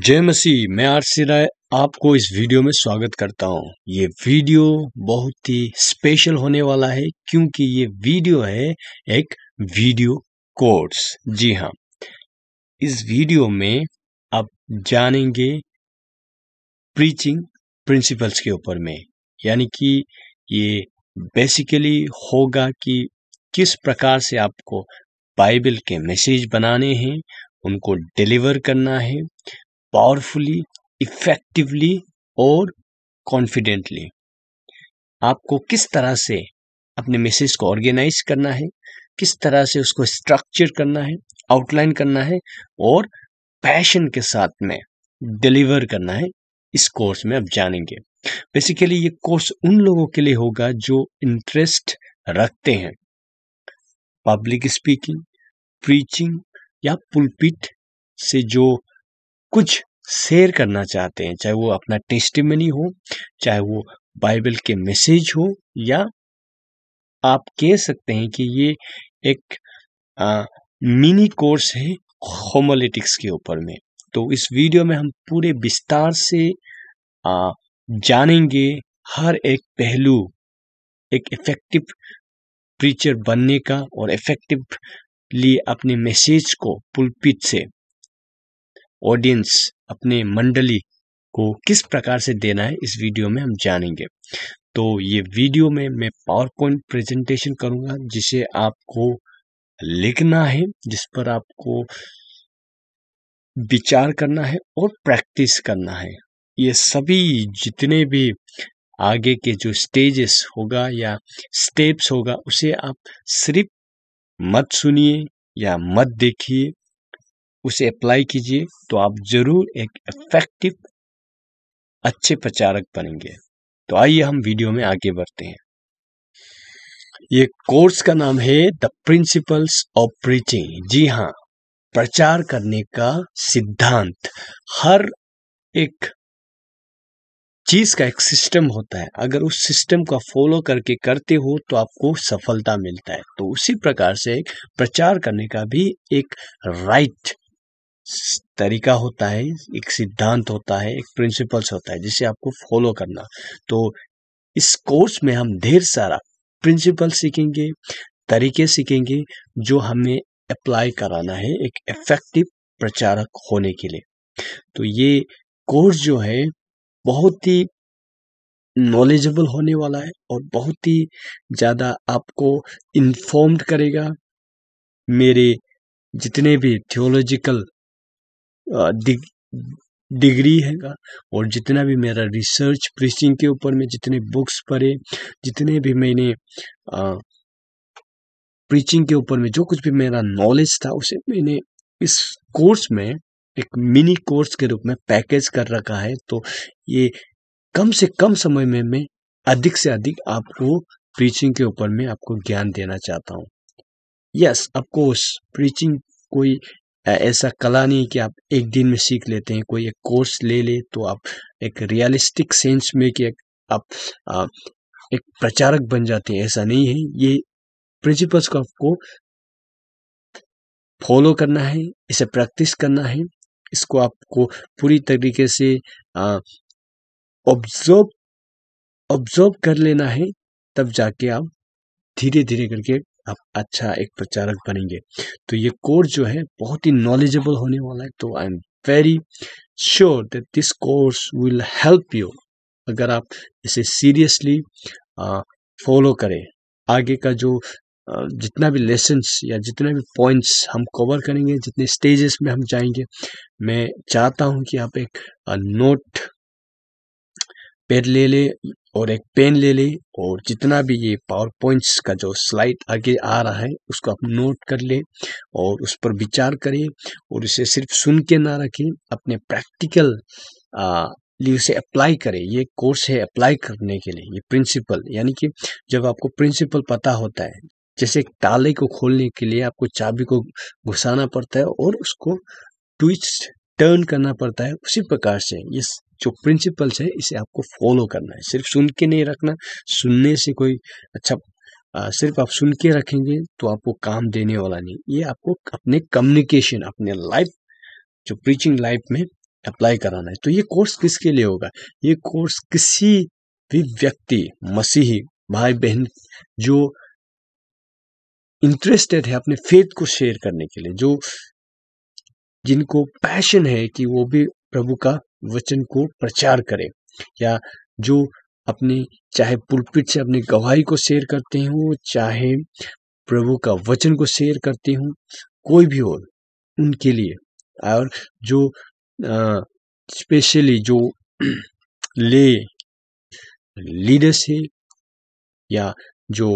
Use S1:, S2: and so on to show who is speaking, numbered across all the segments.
S1: जय मसीह मैं आरसी राय आपको इस वीडियो में स्वागत करता हूं ये वीडियो बहुत ही स्पेशल होने वाला है क्योंकि ये वीडियो है एक वीडियो कोर्स जी हाँ इस वीडियो में आप जानेंगे प्रीचिंग प्रिंसिपल्स के ऊपर में यानी कि ये बेसिकली होगा कि किस प्रकार से आपको बाइबल के मैसेज बनाने हैं उनको डिलीवर करना है पावरफुली इफ़ेक्टिवली और कॉन्फिडेंटली आपको किस तरह से अपने मैसेज को ऑर्गेनाइज करना है किस तरह से उसको स्ट्रक्चर करना है आउटलाइन करना है और पैशन के साथ में डिलीवर करना है इस कोर्स में आप जानेंगे बेसिकली ये कोर्स उन लोगों के लिए होगा जो इंटरेस्ट रखते हैं पब्लिक स्पीकिंग प्रीचिंग या पुलपिट से जो कुछ शेयर करना चाहते हैं चाहे वो अपना टेस्टिमनी हो चाहे वो बाइबल के मैसेज हो या आप कह सकते हैं कि ये एक आ, मिनी कोर्स है होमोलिटिक्स के ऊपर में तो इस वीडियो में हम पूरे विस्तार से आ, जानेंगे हर एक पहलू एक इफेक्टिव प्रीचर बनने का और इफेक्टिवली अपने मैसेज को पुलपित से ऑडियंस अपने मंडली को किस प्रकार से देना है इस वीडियो में हम जानेंगे तो ये वीडियो में मैं पावर पॉइंट प्रेजेंटेशन करूंगा जिसे आपको लिखना है जिस पर आपको विचार करना है और प्रैक्टिस करना है ये सभी जितने भी आगे के जो स्टेजेस होगा या स्टेप्स होगा उसे आप सिर्फ मत सुनिए या मत देखिए उसे अप्लाई कीजिए तो आप जरूर एक इफेक्टिव अच्छे प्रचारक बनेंगे तो आइए हम वीडियो में आगे बढ़ते हैं ये कोर्स का नाम है द प्रिंसिपल्स ऑफ प्रीचिंग जी हाँ प्रचार करने का सिद्धांत हर एक चीज का एक सिस्टम होता है अगर उस सिस्टम का फॉलो करके करते हो तो आपको सफलता मिलता है तो उसी प्रकार से प्रचार करने का भी एक राइट तरीका होता है एक सिद्धांत होता है एक प्रिंसिपल्स होता है जिसे आपको फॉलो करना तो इस कोर्स में हम ढेर सारा प्रिंसिपल सीखेंगे तरीके सीखेंगे जो हमें अप्लाई कराना है एक इफेक्टिव प्रचारक होने के लिए तो ये कोर्स जो है बहुत ही नॉलेजेबल होने वाला है और बहुत ही ज़्यादा आपको इन्फॉर्म्ड करेगा मेरे जितने भी थियोलॉजिकल डिग्री डिग्री का और जितना भी मेरा रिसर्च प्रीचिंग के ऊपर में जितने बुक्स पढ़े जितने भी मैंने प्रीचिंग के ऊपर में जो कुछ भी मेरा नॉलेज था उसे मैंने इस कोर्स में एक मिनी कोर्स के रूप में पैकेज कर रखा है तो ये कम से कम समय में मैं अधिक से अधिक आपको प्रीचिंग के ऊपर में आपको ज्ञान देना चाहता हूँ यस ऑफ प्रीचिंग कोई ऐसा कला नहीं कि आप एक दिन में सीख लेते हैं कोई एक कोर्स ले ले तो आप एक रियलिस्टिक सेंस में कि आप एक प्रचारक बन जाते हैं ऐसा नहीं है ये प्रिंसिपल्स को आपको फॉलो करना है इसे प्रैक्टिस करना है इसको आपको पूरी तरीके से ऑब्जर्व ऑब्जर्व कर लेना है तब जाके आप धीरे धीरे करके आप अच्छा एक प्रचारक बनेंगे तो ये कोर्स जो है बहुत ही नॉलेजेबल होने वाला है तो I am very sure that this course will help you अगर आप इसे सीरियसली फॉलो करें आगे का जो जितना भी लेसन्स या जितने भी पॉइंट्स हम कवर करेंगे जितने स्टेजेस में हम जाएंगे मैं चाहता हूं कि आप एक नोट पेड ले ले और एक पेन ले ले और जितना भी ये पावर पॉइंट्स का जो स्लाइड आगे आ रहा है उसको आप नोट कर ले और उस पर विचार करें और इसे सिर्फ सुन के ना रखें अपने प्रैक्टिकल लिए उसे अप्लाई करें ये कोर्स है अप्लाई करने के लिए ये प्रिंसिपल यानी कि जब आपको प्रिंसिपल पता होता है जैसे एक ताले को खोलने के लिए आपको चाबी को घुसाना पड़ता है और उसको ट्विस्ट टर्न करना पड़ता है उसी प्रकार से ये जो प्रिंसिपल्स है इसे आपको फॉलो करना है सिर्फ सुन के नहीं रखना सुनने से कोई अच्छा आ, सिर्फ आप सुन के रखेंगे तो आपको काम देने वाला नहीं ये आपको अपने कम्युनिकेशन अपने लाइफ जो प्रीचिंग लाइफ में अप्लाई कराना है तो ये कोर्स किसके लिए होगा ये कोर्स किसी भी व्यक्ति मसीही भाई बहन जो इंटरेस्टेड है अपने फेथ को शेयर करने के लिए जो जिनको पैशन है कि वो भी प्रभु का वचन को प्रचार करें या जो अपने चाहे पुलपिट से अपनी गवाही को शेयर करते हों चाहे प्रभु का वचन को शेयर करते हों कोई भी हो उनके लिए और जो स्पेशली जो ले लीडर्स है या जो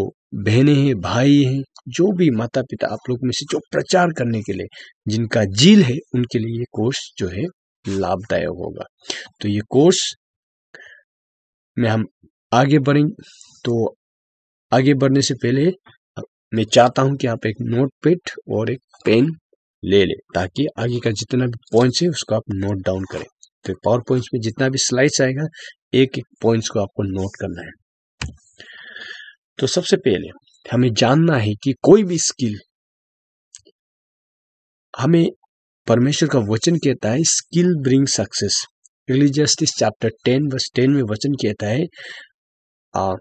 S1: बहने हैं भाई हैं जो भी माता पिता आप लोग में से जो प्रचार करने के लिए जिनका जील है उनके लिए ये
S2: कोर्स जो है लाभदायक होगा तो ये कोर्स में हम आगे बढ़ेंगे तो आगे बढ़ने से पहले मैं
S1: चाहता हूं कि आप एक नोट पेड और एक पेन ले लें ताकि आगे का जितना भी पॉइंट्स है उसको आप नोट डाउन करें तो पावर पॉइंट्स में जितना भी स्लाइड्स आएगा एक एक पॉइंट्स को
S2: आपको नोट करना है तो सबसे पहले हमें जानना है कि कोई भी स्किल हमें परमेश्वर का वचन
S1: कहता है skill bring success religious chapter ten verse ten में वचन कहता है
S2: आ,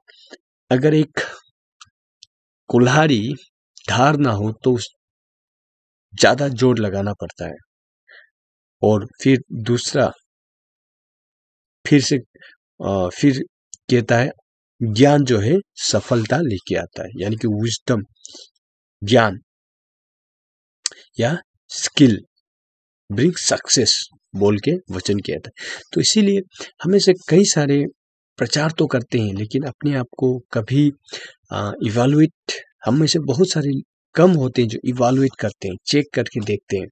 S2: अगर एक कुल्हाड़ी धार ना हो तो ज़्यादा जोर लगाना पड़ता है और फिर दूसरा फिर से आ, फिर कहता है ज्ञान जो है सफलता लेके आता है यानी कि विजडम ज्ञान या स्किल ब्रिंग सक्सेस बोल के वचन किया था तो इसीलिए हमें से कई सारे
S1: प्रचार तो करते हैं लेकिन अपने आप को कभी इवालुएट हम में से बहुत सारे कम होते हैं जो इवालुएट करते हैं चेक करके देखते हैं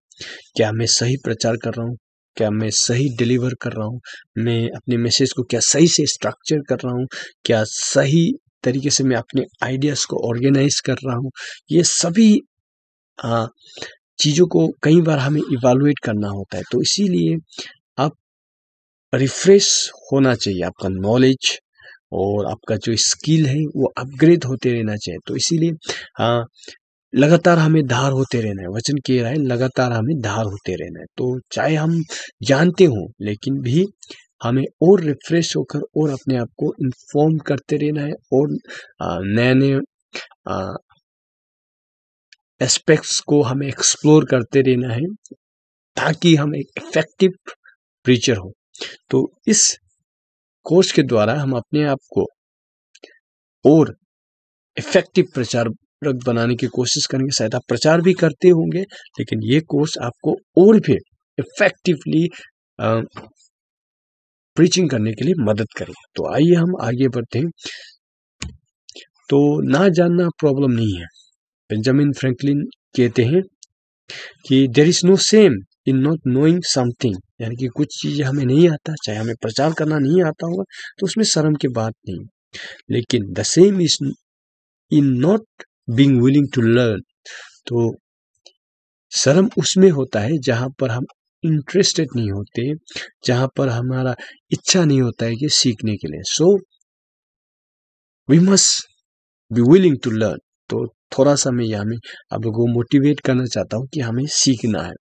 S1: क्या मैं सही प्रचार कर रहा हूँ क्या मैं सही डिलीवर कर रहा हूँ मैं अपने मैसेज को क्या सही से स्ट्रक्चर कर रहा हूँ क्या सही तरीके से मैं अपने आइडियाज़ को ऑर्गेनाइज कर रहा हूँ ये सभी चीज़ों को कई बार हमें इवालुएट करना होता है तो इसीलिए आप रिफ्रेश होना चाहिए आपका नॉलेज और आपका जो स्किल है वो अपग्रेड होते रहना चाहिए तो इसीलिए हाँ लगातार हमें धार होते रहना है वचन कह रहा है लगातार हमें धार होते रहना है तो चाहे हम जानते हों लेकिन भी हमें और रिफ्रेश होकर और अपने आप को इन्फॉर्म करते रहना है और नए नए एस्पेक्ट्स को हमें एक्सप्लोर करते रहना है ताकि हम एक इफेक्टिव प्रीचर हो तो इस कोर्स के द्वारा हम अपने आप को और इफेक्टिव प्रचार बनाने की कोशिश करेंगे शायद आप प्रचार भी करते होंगे लेकिन ये कोर्स आपको और भी इफेक्टिवली प्रीचिंग करने के लिए मदद करेगा तो आइए हम आगे बढ़ते हैं तो ना जानना प्रॉब्लम नहीं है बेंजामिन फ्रैंकलिन कहते हैं कि there is no shame in not knowing something यानी कि कुछ चीज़ हमें नहीं आता चाहे हमें प्रचार करना नहीं आता होगा तो उसमें शर्म की बात नहीं लेकिन the shame is in not being willing to learn तो शर्म उसमें होता है जहां पर हम इंटरेस्टेड नहीं होते जहां पर हमारा इच्छा नहीं होता है कि सीखने के लिए so we must be willing to learn तो थोड़ा सा मैं यहाँ में आप लोगों को मोटिवेट करना चाहता हूँ कि हमें सीखना है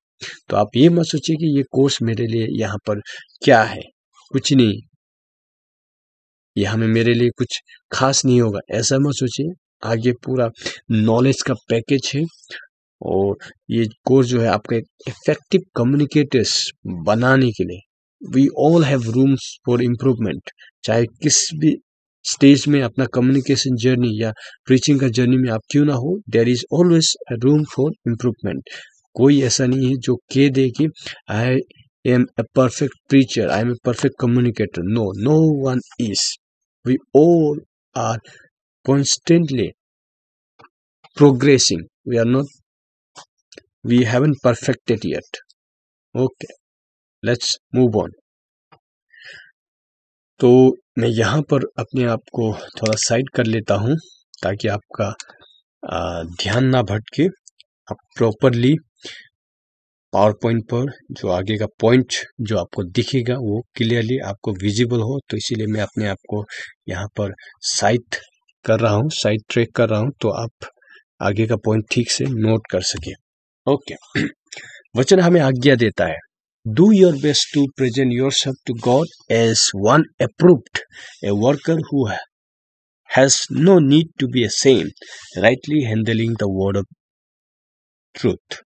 S1: तो आप ये मत सोचिए कि ये कोर्स मेरे लिए यहाँ पर क्या है कुछ नहीं ये हमें मेरे लिए कुछ खास नहीं होगा ऐसा मत सोचिए आगे पूरा नॉलेज का पैकेज है और ये कोर्स जो है आपका एक इफेक्टिव कम्युनिकेटर्स बनाने के लिए we all have rooms for improvement चाहे किस भी स्टेज में अपना कम्युनिकेशन जर्नी या प्रीचिंग का जर्नी में आप क्यों ना हो there is always room for improvement कोई ऐसा नहीं है जो कह दे कि I am a perfect preacher I am a perfect communicator no no one is
S2: we all are constantly progressing we are not we have an perfected yet. Okay let's move on तो मैं यहाँ पर अपने आप को थोड़ा side कर लेता हूँ ताकि आपका ध्यान
S1: ना भटके आप प्रॉपरली पावर पॉइंट पर जो आगे का पॉइंट जो आपको दिखेगा वो क्लियरली आपको विजिबल हो तो इसीलिए मैं अपने आप को यहाँ पर साइट कर रहा हूँ साइट ट्रैक कर रहा हूँ तो आप आगे का पॉइंट ठीक से नोट कर सके ओके वचन हमें आज्ञा देता है Do your best to present yourself to God as one approved, a worker who has no need to be ashamed, rightly handling the word of truth.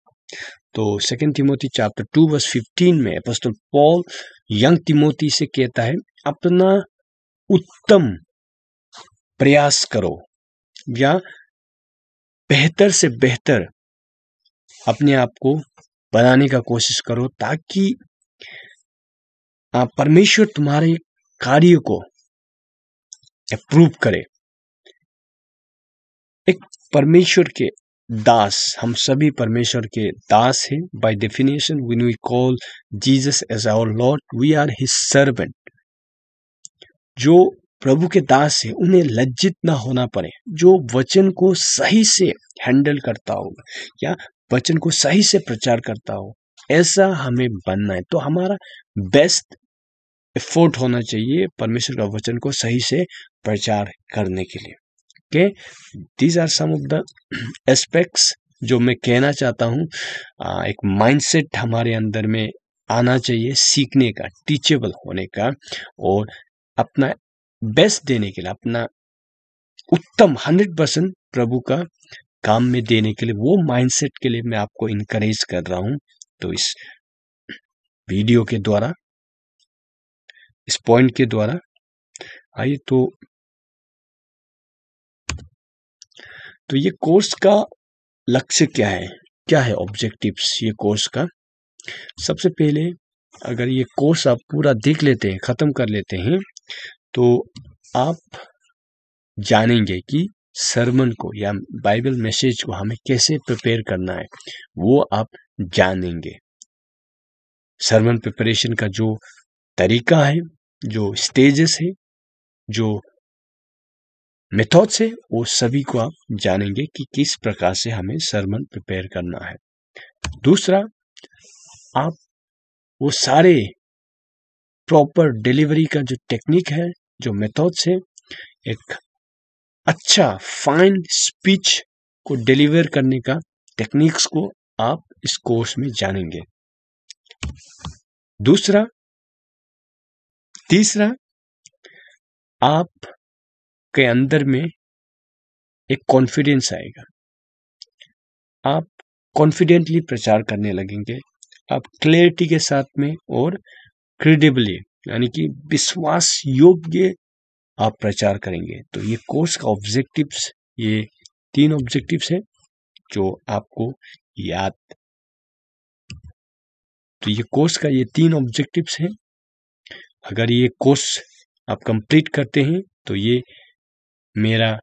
S1: तो second Timothy chapter two verse fifteen में apostle Paul young Timothy से कहता है अपना उत्तम
S2: प्रयास करो या बेहतर से बेहतर अपने आप को बनाने का कोशिश करो ताकि परमेश्वर तुम्हारे कार्य को अप्रूव करे एक परमेश्वर के
S1: दास हम सभी परमेश्वर के दास हैं by definition when we call Jesus as our Lord we are his servant जो प्रभु के दास है उन्हें लज्जित ना होना पड़े जो वचन को सही से हैंडल करता होगा या वचन को सही से प्रचार करता हो ऐसा हमें बनना है तो हमारा बेस्ट एफोर्ट होना चाहिए परमेश्वर का वचन को सही से प्रचार करने के लिए के these are some of the aspects जो मैं कहना चाहता हूँ एक माइंडसेट हमारे अंदर में आना चाहिए सीखने का टीचेबल होने का और अपना बेस्ट देने के लिए अपना उत्तम हंड्रेड परसेंट प्रभु का काम में देने के लिए वो माइंडसेट के लिए मैं आपको इनकरेज कर रहा हूं तो इस
S2: वीडियो के द्वारा इस पॉइंट के द्वारा आइए तो तो ये कोर्स का लक्ष्य क्या है क्या है ऑब्जेक्टिव्स ये कोर्स का सबसे पहले
S1: अगर ये कोर्स आप पूरा देख लेते हैं ख़त्म कर लेते हैं तो आप जानेंगे कि सरमन को या बाइबल मैसेज को हमें कैसे प्रिपेयर करना है वो आप जानेंगे सरमन प्रिपरेशन का जो तरीका है जो स्टेजेस है जो मेथड्स है वो सभी को आप जानेंगे कि किस प्रकार से हमें सरमन प्रिपेयर करना है दूसरा आप वो सारे प्रॉपर डिलीवरी का जो टेक्निक है जो मेथड्स है एक अच्छा फाइन स्पीच को डिलीवर
S2: करने का टेक्निक्स को आप इस कोर्स में जानेंगे दूसरा तीसरा आप के अंदर में एक कॉन्फिडेंस आएगा आप कॉन्फिडेंटली प्रचार करने लगेंगे आप क्लैरिटी के साथ
S1: में और क्रेडिबली यानी कि विश्वास योग्य आप प्रचार करेंगे तो ये कोर्स का ऑब्जेक्टिव्स ये तीन ऑब्जेक्टिव्स हैं
S2: जो आपको याद तो ये कोर्स का ये तीन ऑब्जेक्टिव्स हैं अगर ये कोर्स आप कंप्लीट करते हैं तो ये मेरा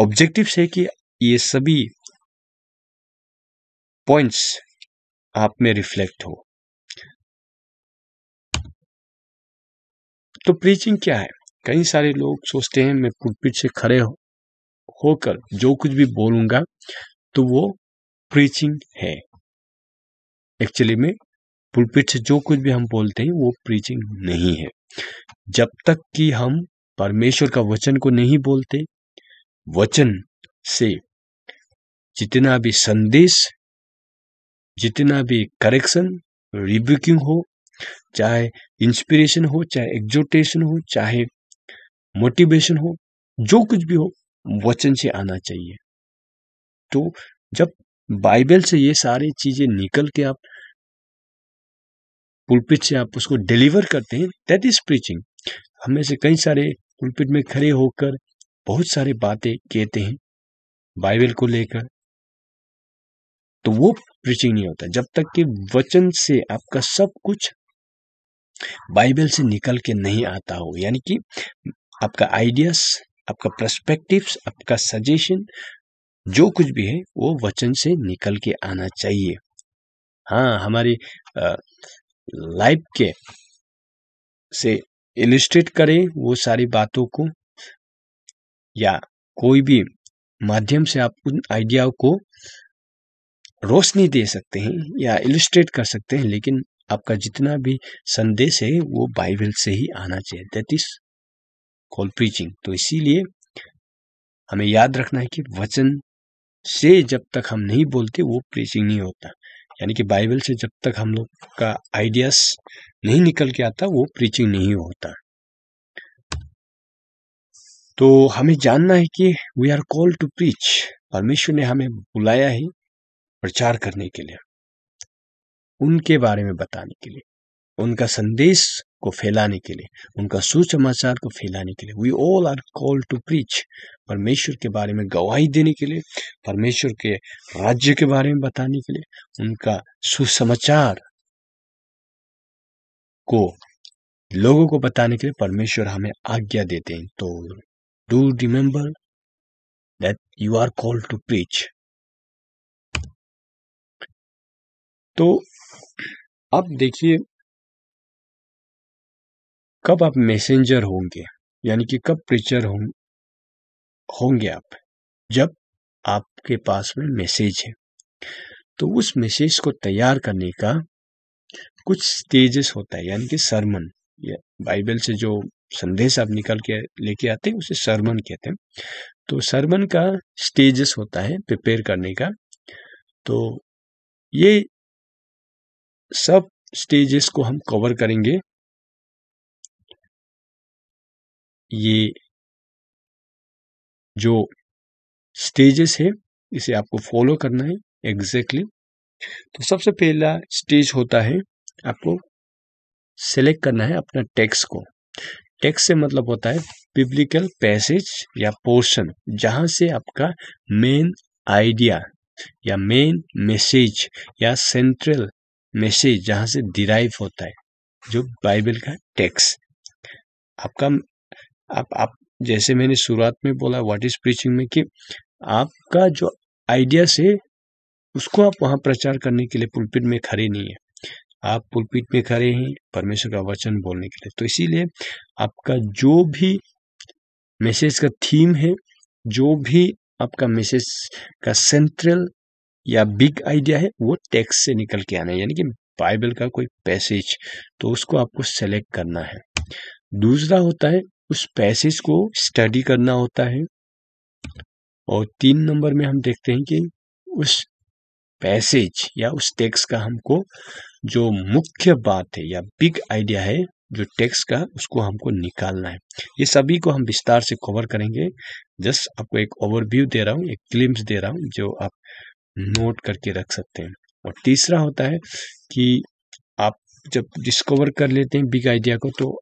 S2: ऑब्जेक्टिव्स है कि ये सभी पॉइंट्स आप में रिफ्लेक्ट हो तो प्रीचिंग क्या है कई सारे लोग सोचते हैं मैं पुटपिट से खड़े हो होकर जो कुछ भी बोलूंगा
S1: तो वो प्रीचिंग है एक्चुअली में पुलपिट से जो कुछ भी हम बोलते हैं वो प्रीचिंग नहीं है जब तक कि हम परमेश्वर का वचन को नहीं बोलते वचन से जितना भी संदेश जितना भी करेक्शन रिव्यूकिंग हो चाहे इंस्पिरेशन हो चाहे एग्जोटेशन हो चाहे मोटिवेशन हो जो कुछ भी हो वचन से आना चाहिए तो जब बाइबल से ये सारी चीजें निकल के आप पुलपिट से आप उसको डिलीवर करते हैं दैट इज प्रीचिंग हमें से कई सारे पुलपिट में खड़े होकर बहुत सारी बातें कहते हैं बाइबल को लेकर तो वो प्रीचिंग नहीं होता जब तक कि वचन से आपका सब कुछ बाइबल से निकल के नहीं आता हो यानी कि आपका आइडियाज आपका प्रस्पेक्टिव्स आपका सजेशन जो कुछ भी है वो वचन से निकल के आना चाहिए हाँ हमारी लाइफ के से इलिस्ट्रेट करें वो सारी बातों को या कोई भी माध्यम से आप उन आइडिया को रोशनी दे सकते हैं या इलिस्ट्रेट कर सकते हैं लेकिन आपका जितना भी संदेश है वो बाइबल से ही आना चाहिए दैट इज कॉल प्रीचिंग तो इसीलिए हमें याद रखना है कि वचन से जब तक हम नहीं बोलते वो प्रीचिंग नहीं होता यानी कि बाइबल से जब तक हम लोग का आइडियाज नहीं निकल के आता वो प्रीचिंग नहीं होता तो हमें जानना है कि we are call to preach परमेश्वर ने हमें बुलाया है प्रचार करने के लिए उनके बारे में बताने के लिए उनका संदेश को फैलाने के लिए उनका सुसमाचार को फैलाने के लिए we all are call to preach परमेश्वर के बारे में गवाही देने के लिए परमेश्वर के राज्य के बारे में बताने के लिए उनका सुसमाचार
S2: को लोगों को बताने के लिए परमेश्वर हमें आज्ञा देते हैं तो do remember that you are call to preach तो अब देखिए कब आप मैसेंजर होंगे यानी कि कब प्रीचर हों, होंगे आप जब आपके
S1: पास में मैसेज है तो उस मैसेज को तैयार करने का कुछ स्टेजेस होता है यानी कि सरमन या बाइबल से जो संदेश आप निकल के लेके आते हैं उसे सरमन कहते हैं तो सरमन का स्टेजेस होता है
S2: प्रिपेयर करने का तो ये सब स्टेजेस को हम कवर करेंगे ये जो स्टेजेस है इसे आपको फॉलो करना है एग्जैक्टली exactly. तो सबसे पहला स्टेज होता है
S1: आपको सेलेक्ट करना है अपना टेक्स्ट को टेक्स्ट से मतलब होता है पिब्लिकल पैसेज या पोर्शन जहां से आपका मेन आइडिया या मेन मैसेज या सेंट्रल मैसेज जहां से डिराइव होता है जो बाइबल का टेक्स आपका आप आप जैसे मैंने शुरुआत में बोला व्हाट इज प्रीचिंग में कि आपका जो आइडिया से उसको आप वहाँ प्रचार करने के लिए पुलपिट में खड़े नहीं है आप पुलपिट में खड़े हैं परमेश्वर का वचन बोलने के लिए तो इसीलिए आपका जो भी मैसेज का थीम है जो भी आपका मैसेज का सेंट्रल या बिग आइडिया है वो टेक्स से निकल के आना है यानी कि बाइबल का कोई पैसेज तो उसको आपको सेलेक्ट करना है दूसरा होता है उस पैसेज को स्टडी करना होता है और तीन नंबर में हम देखते हैं कि उस पैसेज या उस टेक्स का हमको जो मुख्य बात है या बिग आइडिया है जो टेक्स का उसको हमको निकालना है ये सभी को हम विस्तार से कवर करेंगे जस्ट आपको एक ओवरव्यू दे रहा हूँ एक क्लिम्स दे रहा हूँ जो आप नोट करके रख सकते हैं और तीसरा होता है कि आप जब डिस्कवर कर लेते हैं बिग आइडिया को तो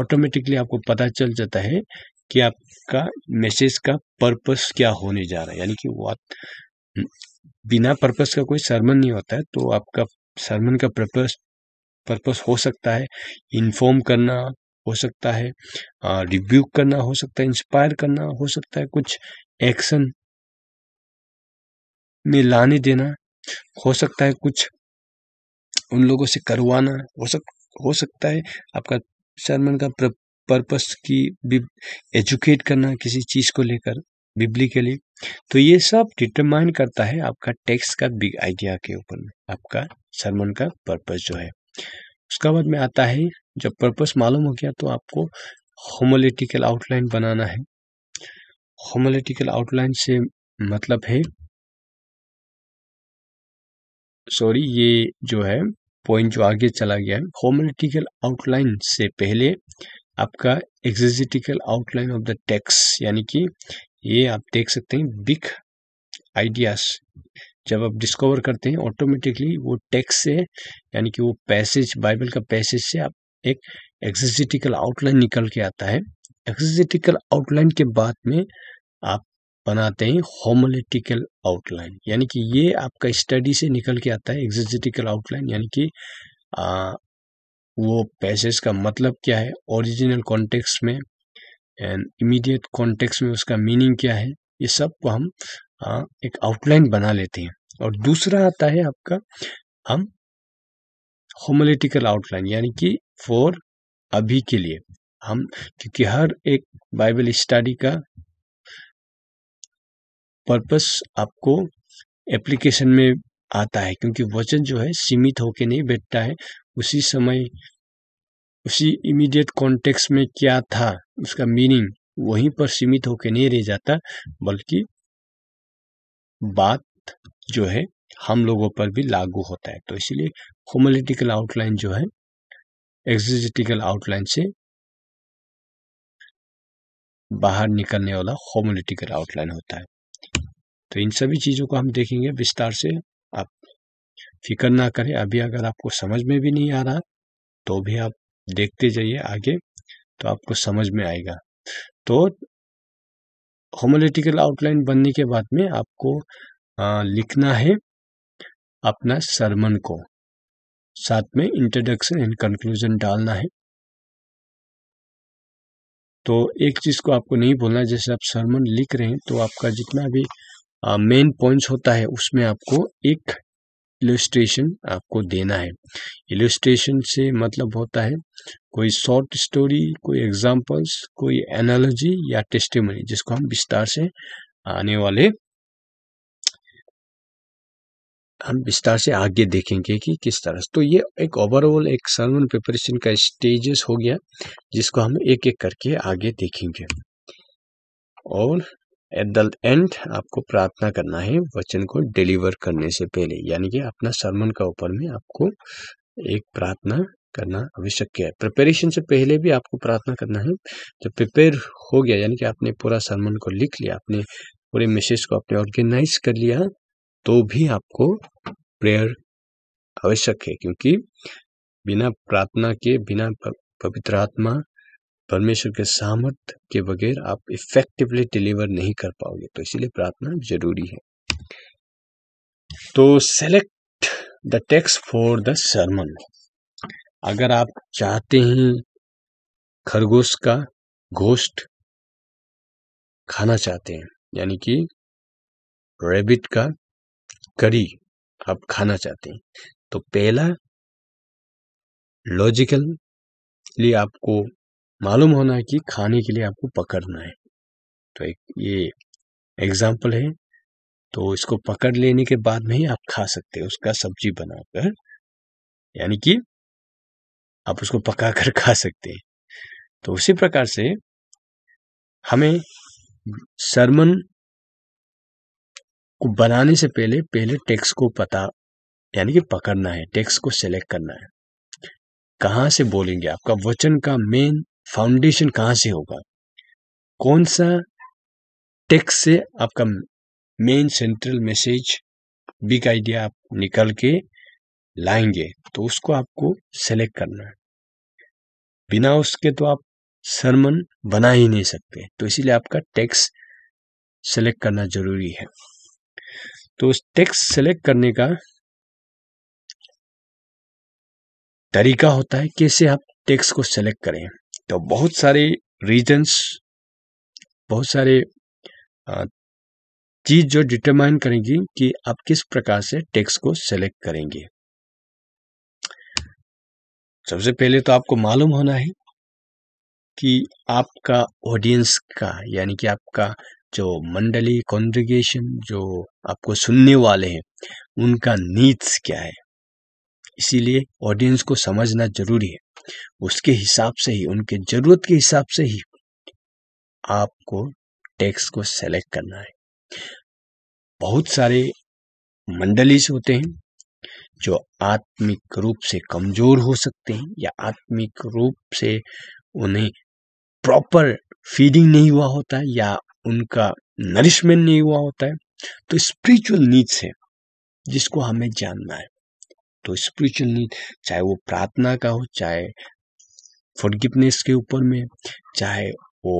S1: ऑटोमेटिकली आपको पता चल जाता है कि आपका मैसेज का पर्पस क्या होने जा रहा है यानी कि वो हम्म, बिना पर्पस का कोई सरमन नहीं होता है तो आपका सरमन का पर्पस पर्पस हो सकता है इन्फॉर्म करना हो सकता है रिव्यू
S2: करना हो सकता है इंस्पायर करना हो सकता है कुछ एक्शन में लाने देना हो सकता है कुछ उन लोगों से
S1: करवाना हो सक हो सकता है आपका सरमन का पर्पस की भी एजुकेट करना किसी चीज़ को लेकर बिबली के लिए तो ये सब डिटरमाइन करता है आपका टेक्स्ट का बिग आइडिया के ऊपर में आपका सरमन का पर्पस जो है उसका बाद में आता है जब पर्पस मालूम हो गया तो आपको होमोलिटिकल
S2: आउटलाइन बनाना है होमोलिटिकल आउटलाइन से मतलब है सॉरी ये जो है पॉइंट जो आगे
S1: चला गया है होमोलिटिकल आउटलाइन से पहले आपका exegetical outline of the text यानी कि ये आप देख सकते हैं बिग आइडियाज जब आप डिस्कवर करते हैं ऑटोमेटिकली वो टेक्स से यानी कि वो पैसेज बाइबल का पैसेज से आप एक एक्सिटिकल आउटलाइन निकल के आता है एक्सिटिकल आउटलाइन के बाद में आप बनाते हैं होमोलिटिकल आउटलाइन यानी कि ये आपका स्टडी से निकल के आता है एग्जिजिटिकल आउटलाइन यानी कि आ, वो पैसेज का मतलब क्या है ओरिजिनल कॉन्टेक्स्ट में एंड इमीडिएट कॉन्टेक्स्ट में उसका मीनिंग क्या है ये सब को हम आ, एक आउटलाइन बना लेते हैं और दूसरा आता है आपका हम होमोलिटिकल आउटलाइन यानी कि फॉर अभी के लिए हम क्योंकि हर एक बाइबल स्टडी का पर्पस आपको एप्लीकेशन में आता है क्योंकि वचन जो है सीमित होके नहीं बैठता है उसी समय उसी इमीडिएट कॉन्टेक्स्ट में क्या था उसका मीनिंग वहीं पर सीमित होके नहीं रह जाता बल्कि बात जो है हम लोगों पर भी लागू होता है तो इसलिए होमोलिटिकल आउटलाइन
S2: जो है एग्जिजिटिकल आउटलाइन से बाहर निकलने वाला होमोलिटिकल आउटलाइन होता है तो इन सभी चीज़ों
S1: को हम देखेंगे विस्तार से आप फिक्र ना करें अभी अगर आपको समझ में भी नहीं आ रहा तो भी आप देखते जाइए आगे तो आपको समझ में आएगा तो होमोलिटिकल आउटलाइन बनने के बाद में आपको
S2: आ, लिखना है अपना सरमन को साथ में इंट्रोडक्शन एंड कंक्लूजन डालना है तो
S1: एक चीज़ को आपको नहीं बोलना जैसे आप सरमन लिख रहे हैं तो आपका जितना भी मेन पॉइंट्स होता है उसमें आपको एक इलस्ट्रेशन आपको देना है इलस्ट्रेशन से मतलब होता है कोई शॉर्ट स्टोरी कोई एग्जांपल्स कोई एनालॉजी या टेस्टिमनी जिसको हम विस्तार से आने वाले हम विस्तार से आगे देखेंगे कि किस तरह से तो ये एक ओवरऑल एक सर्वन प्रिपरेशन का स्टेजेस हो गया जिसको हम एक एक करके आगे देखेंगे और एट द एंड आपको प्रार्थना करना है वचन को डिलीवर करने से पहले यानी कि अपना सरमन का ऊपर में आपको एक प्रार्थना करना आवश्यक है प्रिपेरेशन से पहले भी आपको प्रार्थना करना है जब प्रिपेयर हो गया यानी कि आपने पूरा सरमन को लिख लिया आपने पूरे मैसेज को आपने ऑर्गेनाइज कर लिया तो भी आपको प्रेयर आवश्यक है क्योंकि बिना प्रार्थना के बिना पवित्र आत्मा परमेश्वर के सामर्थ्य के बगैर आप इफेक्टिवली डिलीवर नहीं कर पाओगे तो इसीलिए प्रार्थना जरूरी है तो select the text for the sermon
S2: अगर आप चाहते हैं खरगोश का गोश्त खाना चाहते हैं यानी कि रेबिट का करी आप खाना चाहते हैं तो पहला लॉजिकली आपको मालूम होना है कि खाने के लिए आपको पकड़ना है तो एक ये एग्जाम्पल है तो इसको
S1: पकड़ लेने के बाद में ही आप खा सकते हैं उसका सब्जी बनाकर यानी कि
S2: आप उसको पका कर खा सकते हैं तो उसी प्रकार से हमें सरमन को बनाने से पहले पहले टेक्स्ट को पता यानी कि पकड़ना है टेक्स्ट को सिलेक्ट करना है
S1: कहाँ से बोलेंगे आपका वचन का मेन फाउंडेशन कहाँ से होगा कौन सा टेक्स्ट से आपका main central message big idea आप निकल के लाएंगे तो उसको आपको सेलेक्ट करना है बिना उसके तो आप सरमन बना ही नहीं
S2: सकते तो इसीलिए आपका टेक्स्ट सेलेक्ट करना जरूरी है तो उस टेक्स्ट सेलेक्ट करने का
S1: तरीका होता है कैसे आप टेक्स्ट को सेलेक्ट करें तो बहुत सारे रीजन्स
S2: बहुत सारे चीज जो डिटरमाइन करेंगी कि आप किस प्रकार से टेक्स्ट को सेलेक्ट करेंगे
S1: सबसे पहले तो आपको मालूम होना है कि आपका ऑडियंस का यानी कि आपका जो मंडली कॉन्ग्रीगेशन जो आपको सुनने वाले हैं उनका नीड्स क्या है इसीलिए ऑडियंस को समझना जरूरी है उसके हिसाब से ही उनके ज़रूरत के हिसाब से ही आपको टेक्स्ट को सेलेक्ट करना है बहुत सारे मंडलीस होते हैं जो आत्मिक रूप से कमज़ोर हो सकते हैं या आत्मिक रूप से उन्हें प्रॉपर फीडिंग नहीं हुआ होता है या उनका नरिशमेंट नहीं हुआ होता है तो स्पिरिचुअल नीड्स है जिसको हमें जानना है तो स्पिरिचुअल नीड चाहे वो प्रार्थना का हो चाहे फॉरगिवनेस के ऊपर में चाहे वो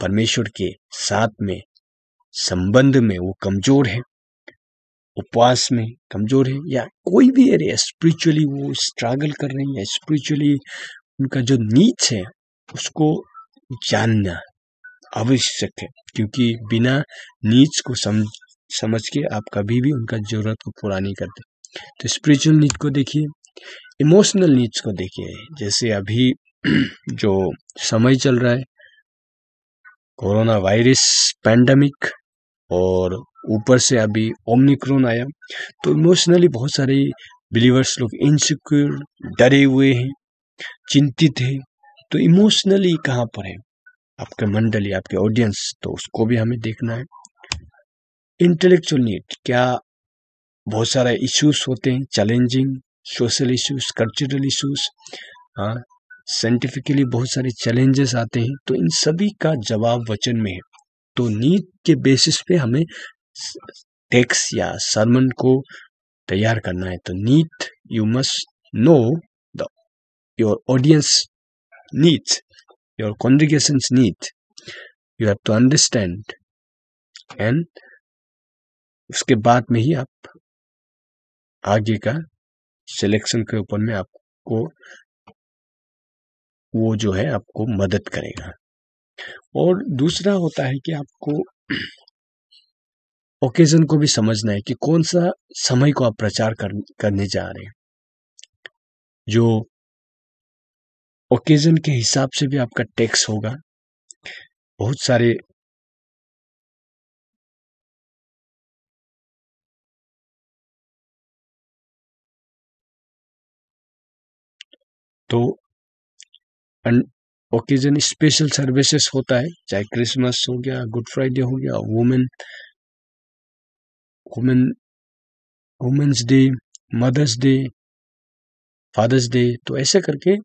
S1: परमेश्वर के साथ में संबंध में वो कमजोर है उपवास में कमजोर है या कोई भी एरिया स्पिरिचुअली वो स्ट्रगल कर रहे हैं या स्पिरिचुअली उनका जो नीच है उसको जानना आवश्यक है क्योंकि बिना नीच को समझ समझ के आप कभी भी उनका जरूरत को पूरा नहीं करते तो स्पिरिचुअल नीड को देखिए इमोशनल नीड्स को देखिए जैसे अभी जो समय चल रहा है कोरोना वायरस पैंडमिक और ऊपर से अभी ओमनिक्रोन आया तो इमोशनली बहुत सारे बिलीवर्स लोग इनसिक्योर डरे हुए हैं चिंतित हैं तो इमोशनली कहाँ पर है आपके मंडली आपके ऑडियंस तो उसको भी हमें देखना है इंटेलेक्चुअल नीड क्या बहुत सारे इश्यूज होते हैं challenging social issues cultural issues हाँ साइंटिफिकली बहुत सारे चैलेंजेस आते हैं तो इन सभी का जवाब वचन में है तो नीट के बेसिस पे हमें टेक्स या सरमन को तैयार करना है तो need you must know
S2: the your audience needs your congregation need. You have to understand and उसके बाद में ही आप आगे का सिलेक्शन के ऊपर में आपको वो जो है आपको मदद करेगा और दूसरा होता है कि आपको ओकेजन को भी समझना
S1: है कि कौन सा समय को आप प्रचार कर, करने जा रहे हैं जो
S2: ओकेजन के हिसाब से भी आपका टैक्स होगा बहुत सारे तो ओकेजन स्पेशल सर्विसेस होता है चाहे क्रिसमस हो गया गुड फ्राइडे हो गया women women women's day mother's day father's day तो ऐसे करके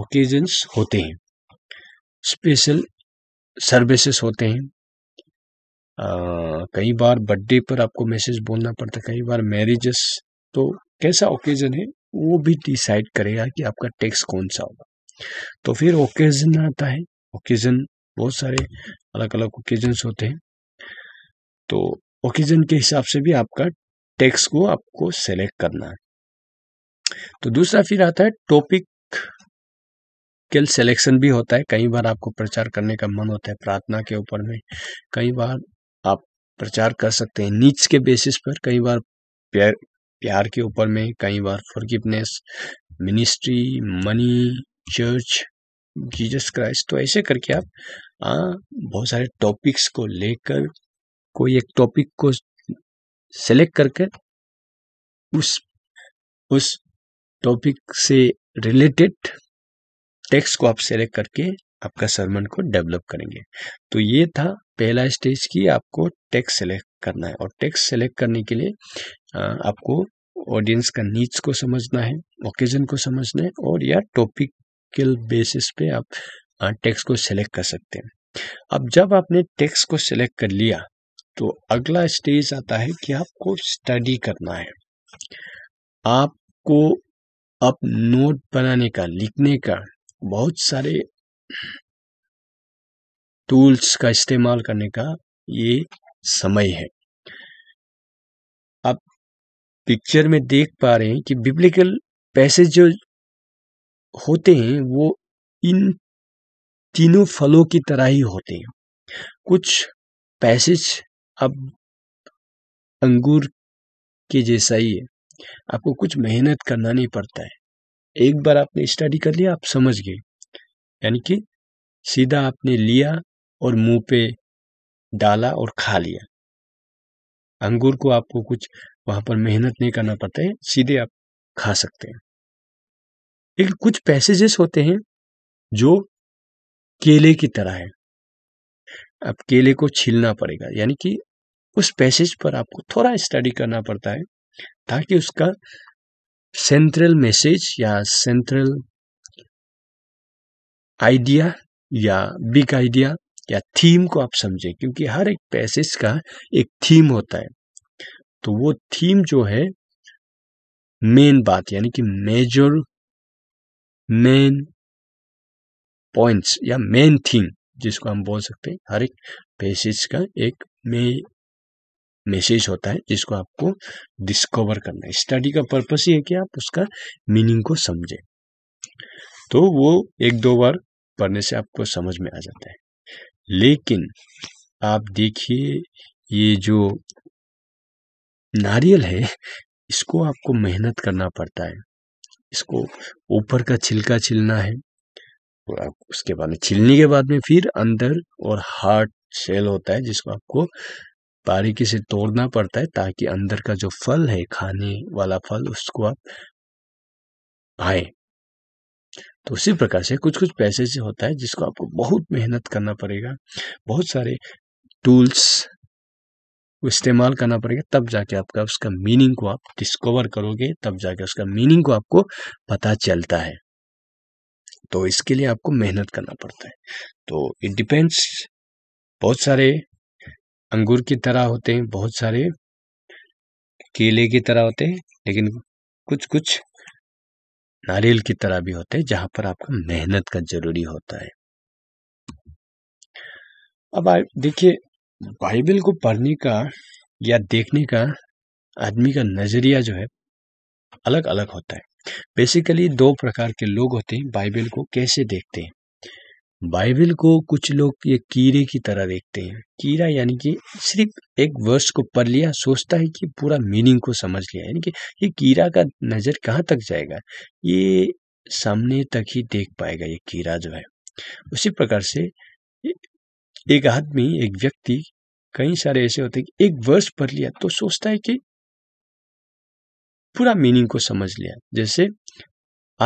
S2: ओकेजन्स होते हैं स्पेशल
S1: सर्विसेस होते हैं आ, कई बार बर्थडे पर आपको मैसेज बोलना पड़ता है कई बार मैरिजेस तो कैसा ओकेजन है वो भी डिसाइड करेगा कि आपका टैक्स कौन सा होगा तो फिर ओकेजन आता है ओकेजन बहुत सारे अलग अलग ओकेजन होते हैं तो ओकेजन के हिसाब से भी आपका टैक्स को आपको सेलेक्ट करना है तो दूसरा फिर आता है टॉपिक केल सिलेक्शन भी होता है कई बार आपको प्रचार करने का मन होता है प्रार्थना के ऊपर में कई बार आप प्रचार कर सकते हैं नीच के बेसिस पर कई बार प्यार के ऊपर में कई बार forgiveness ministry money church Jesus Christ तो ऐसे करके आप आ, हाँ,
S2: बहुत सारे टॉपिक्स को लेकर कोई एक टॉपिक को सेलेक्ट करके उस उस टॉपिक से रिलेटेड टेक्स्ट को आप सेलेक्ट करके आपका सरमन को डेवलप करेंगे
S1: तो ये था पहला स्टेज की आपको टेक्स्ट सेलेक्ट करना है और टेक्स्ट सेलेक्ट करने के लिए आपको ऑडियंस का नीड्स को समझना है ओकेजन को समझना है और या टॉपिकल बेसिस पे आप टेक्स्ट को सेलेक्ट कर सकते हैं अब जब आपने टेक्स्ट को सिलेक्ट कर लिया तो अगला स्टेज आता है कि आपको
S2: स्टडी करना है आपको अब नोट बनाने का लिखने का बहुत सारे
S1: टूल्स का इस्तेमाल करने का ये समय है आप पिक्चर में देख पा रहे हैं कि बिब्लिकल पैसेज जो
S2: होते हैं वो इन तीनों फलों की तरह ही होते हैं कुछ पैसेज अब अंगूर के जैसा ही है आपको कुछ मेहनत करना नहीं पड़ता है एक बार
S1: आपने स्टडी कर लिया आप समझ गए यानी कि सीधा आपने लिया
S2: और मुंह पे डाला और खा लिया अंगूर को आपको कुछ वहां पर मेहनत नहीं करना पड़ता है सीधे आप खा सकते हैं लेकिन कुछ पैसेजेस होते हैं जो केले की तरह है
S1: अब केले को छीलना पड़ेगा यानी कि उस पैसेज पर आपको थोड़ा स्टडी करना पड़ता है ताकि उसका सेंट्रल मैसेज या सेंट्रल आइडिया या बिग आइडिया या थीम को आप समझे क्योंकि हर एक पैसेज का एक थीम होता है तो
S2: वो थीम जो है मेन बात यानी कि मेजर मेन पॉइंट्स या मेन थीम जिसको हम बोल सकते हैं हर एक पैसेज का एक मे मैसेज होता है जिसको
S1: आपको डिस्कवर करना है स्टडी का पर्पस ये है कि आप उसका मीनिंग को समझें तो वो एक दो बार पढ़ने से आपको समझ में आ जाता है लेकिन आप देखिए ये जो नारियल है इसको आपको मेहनत करना पड़ता है इसको ऊपर का छिलका छिलना है और उसके बाद में छिलने के बाद में फिर अंदर और हार्ट सेल होता है जिसको आपको बारीकी से तोड़ना पड़ता है ताकि अंदर का जो फल है खाने वाला फल उसको आप आए तो उसी प्रकार से कुछ कुछ पैसे से होता है जिसको आपको बहुत मेहनत करना पड़ेगा बहुत सारे टूल्स इस्तेमाल करना पड़ेगा तब जाके आपका उसका मीनिंग को आप डिस्कवर करोगे तब जाके उसका मीनिंग को आपको पता चलता है
S2: तो इसके लिए आपको मेहनत करना पड़ता है तो इट डिपेंड्स बहुत सारे अंगूर की तरह होते हैं बहुत सारे केले की तरह होते हैं लेकिन कुछ कुछ नारियल की
S1: तरह भी होते हैं जहां पर आपका मेहनत का जरूरी होता है अब देखिए बाइबल को पढ़ने का या देखने का आदमी का नजरिया जो है अलग अलग होता है बेसिकली दो प्रकार के लोग होते हैं बाइबल को कैसे देखते हैं बाइबल को कुछ लोग ये कीड़े की तरह देखते हैं कीड़ा यानी कि सिर्फ एक वर्ष को पढ़ लिया सोचता है कि पूरा मीनिंग को समझ लिया यानी कि ये कीड़ा का नज़र कहाँ तक जाएगा ये सामने तक ही देख पाएगा ये कीड़ा जो है उसी प्रकार से एक आदमी एक व्यक्ति कई सारे ऐसे होते हैं कि एक वर्ष पढ़ लिया तो सोचता है कि पूरा मीनिंग को समझ लिया जैसे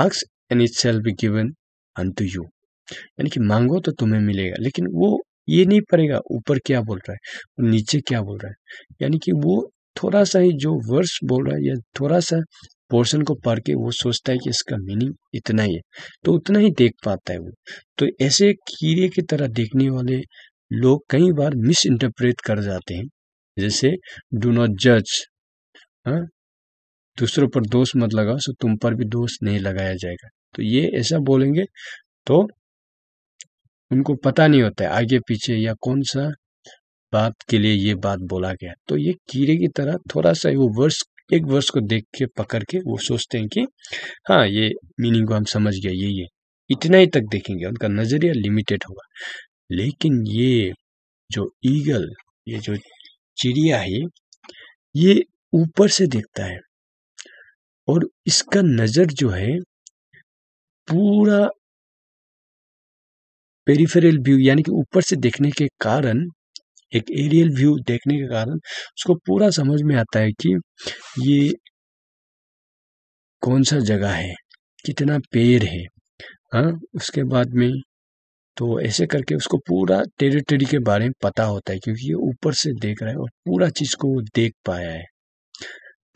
S1: आक्स and it shall be given unto you यानी कि मांगो तो तुम्हें मिलेगा लेकिन वो ये नहीं पड़ेगा ऊपर क्या बोल रहा है नीचे क्या बोल रहा है यानी कि वो थोड़ा सा ही जो वर्ष बोल रहा है या थोड़ा सा पोर्शन को पढ़ के वो सोचता है कि इसका मीनिंग इतना ही है तो उतना ही देख पाता है वो तो ऐसे कीड़े की तरह देखने वाले लोग कई बार मिस इंटरप्रेट कर जाते हैं जैसे डू नॉट जज दूसरों पर दोष मत लगाओ सो तुम पर भी दोष नहीं लगाया जाएगा तो ये ऐसा बोलेंगे तो उनको पता नहीं होता है आगे पीछे या कौन सा बात के लिए ये बात बोला गया तो ये कीड़े की तरह थोड़ा सा वो वर्ष एक वर्ष को देख के पकड़ के वो सोचते हैं कि हाँ ये मीनिंग को हम समझ गए ये ये इतना ही तक देखेंगे उनका नज़रिया लिमिटेड होगा लेकिन
S2: ये जो ईगल ये जो चिड़िया है ये ऊपर से देखता है और इसका नज़र जो है पूरा पेरीफेरल व्यू यानी कि ऊपर से देखने
S1: के कारण एक एरियल व्यू देखने के कारण उसको पूरा समझ में आता है कि
S2: ये कौन सा जगह है कितना पेड़ है हा उसके बाद में तो ऐसे करके उसको पूरा टेरिटरी
S1: के बारे में पता होता है क्योंकि ये ऊपर से देख रहा है और पूरा चीज़ को देख पाया है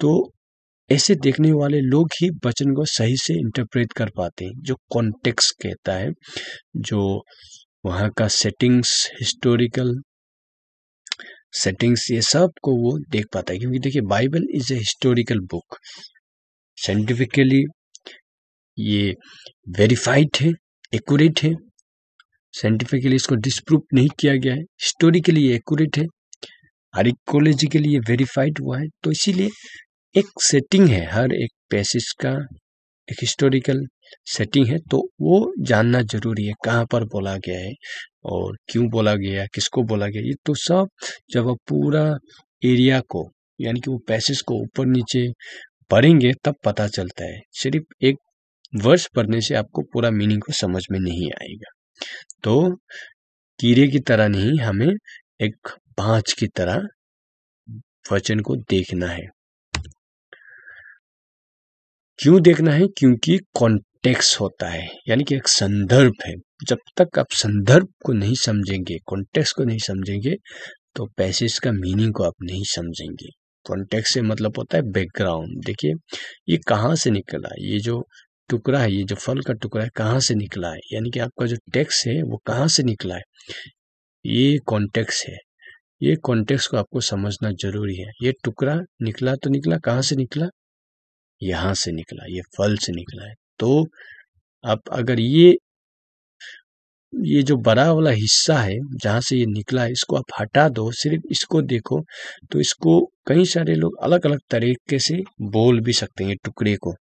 S1: तो ऐसे देखने वाले लोग ही वचन को सही से इंटरप्रेट कर पाते हैं जो कॉन्टेक्स कहता है जो वहाँ का सेटिंग्स हिस्टोरिकल सेटिंग्स ये सब को वो देख पाता है क्योंकि देखिए Bible is a historical book scientifically ये वेरीफाइड है एक्यूरेट है साइंटिफिकली इसको डिस्प्रूव नहीं किया गया है हिस्टोरिकली ये एक्यूरेट है के ये वेरीफाइड हुआ है तो इसीलिए एक सेटिंग है हर एक पैसेज का एक हिस्टोरिकल सेटिंग है तो वो जानना जरूरी है कहाँ पर बोला गया है और क्यों बोला गया किसको बोला गया ये तो सब जब आप पूरा एरिया को यानी कि वो पैसेज को ऊपर नीचे पढ़ेंगे तब पता चलता है सिर्फ एक वर्ष पढ़ने से आपको पूरा मीनिंग को समझ में नहीं आएगा तो कीड़े की तरह नहीं हमें एक बाँच की तरह वचन को देखना है क्यों देखना है क्योंकि कॉन्टेक्स होता है यानी कि एक संदर्भ है जब तक आप संदर्भ को नहीं समझेंगे कॉन्टेक्स को नहीं समझेंगे तो पैसेज का मीनिंग को आप नहीं समझेंगे कॉन्टेक्स से मतलब होता है बैकग्राउंड देखिए ये कहाँ से निकला ये जो टुकड़ा है ये जो फल का टुकड़ा है कहाँ से निकला है यानी कि आपका जो टैक्स है वो कहाँ से निकला है ये कॉन्टेक्स है ये कॉन्टेक्स को आपको समझना जरूरी है ये टुकड़ा निकला तो निकला कहाँ से निकला यहाँ से निकला ये फल से निकला है तो अब अगर ये ये जो बड़ा वाला हिस्सा है जहाँ से ये निकला है इसको आप हटा दो सिर्फ इसको देखो तो इसको कई सारे लोग अलग अलग तरीके से बोल भी सकते हैं टुकड़े को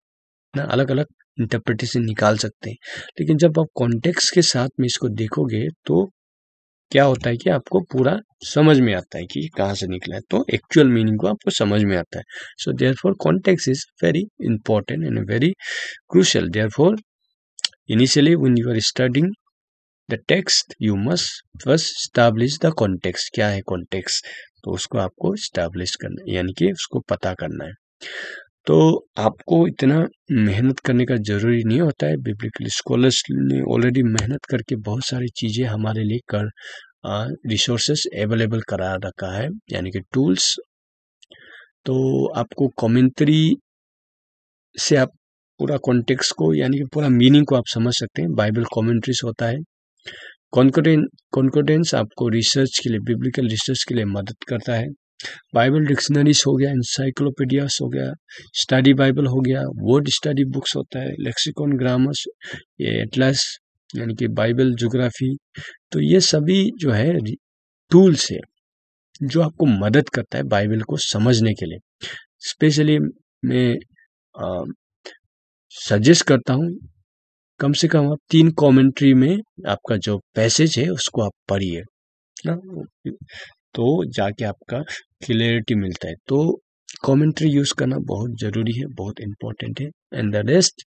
S1: ना अलग अलग इंटरप्रिटेशन निकाल सकते हैं लेकिन जब आप कॉन्टेक्स्ट के साथ में इसको देखोगे तो क्या होता है कि आपको पूरा समझ में आता है कि कहाँ से निकला है तो एक्चुअल मीनिंग को आपको समझ में आता है so therefore context is very important and very crucial therefore initially when you are starting the text you must first establish the context क्या है कॉन्टेक्स तो उसको आपको स्टाब्लिश करना यानी कि उसको पता करना है तो आपको इतना मेहनत करने का ज़रूरी नहीं होता है बिब्लिकल स्कॉलर्स ने ऑलरेडी मेहनत करके बहुत सारी चीज़ें हमारे लिए कर रिसोर्सेस अवेलेबल करा रखा है यानी कि टूल्स तो आपको कॉमेंट्री से आप पूरा कॉन्टेक्स्ट को यानी कि पूरा मीनिंग को आप समझ सकते हैं बाइबल कॉमेंट्रीज होता है कॉन्कोडेंस आपको रिसर्च के लिए बिब्लिकल रिसर्च के लिए मदद करता है बाइबल डिक्शनरीज हो गया इंसाइक्लोपीडियास हो गया स्टडी बाइबल हो गया वर्ड स्टडी बुक्स होता है लेक्सिकॉन ग्रामर्स ये एटलस यानी कि बाइबल जोग्राफी तो ये सभी जो है टूल्स है जो आपको मदद करता है बाइबल को समझने के लिए स्पेशली मैं सजेस्ट करता हूँ कम से कम आप तीन कमेंट्री में आपका जो पैसेज है उसको आप पढ़िए तो जाके आपका क्लियरिटी मिलता है तो कमेंट्री यूज़ करना बहुत ज़रूरी है बहुत इंपॉर्टेंट है एंड द रेस्ट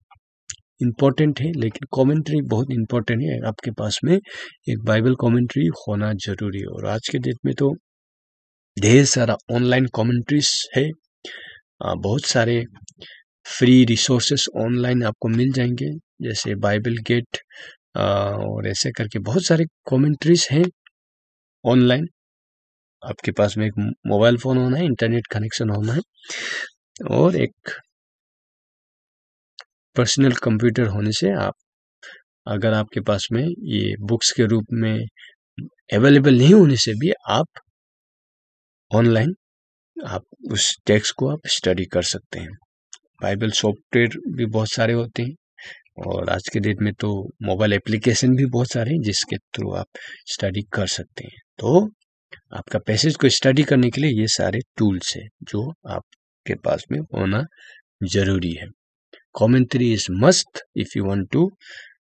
S1: इम्पोर्टेंट है लेकिन कमेंट्री बहुत इंपॉर्टेंट है आपके पास में एक बाइबल कमेंट्री होना ज़रूरी है और आज के डेट में तो ढेर सारा ऑनलाइन कमेंट्रीज है आ, बहुत सारे फ्री रिसोर्सेस ऑनलाइन आपको मिल जाएंगे जैसे बाइबल गेट और ऐसे करके बहुत सारे कॉमेंट्रीज हैं ऑनलाइन आपके पास में एक मोबाइल फ़ोन होना है इंटरनेट कनेक्शन होना है और एक पर्सनल कंप्यूटर होने से आप अगर आपके पास में ये बुक्स के रूप में अवेलेबल नहीं होने से भी आप ऑनलाइन आप उस टेक्स्ट को आप स्टडी कर सकते हैं बाइबल सॉफ्टवेयर भी बहुत सारे होते हैं और आज के डेट में तो मोबाइल एप्लीकेशन भी बहुत सारे हैं जिसके थ्रू आप स्टडी कर सकते हैं तो आपका पैसेज को स्टडी करने के लिए ये सारे टूल्स हैं जो आपके पास में होना जरूरी है commentary is must if you want to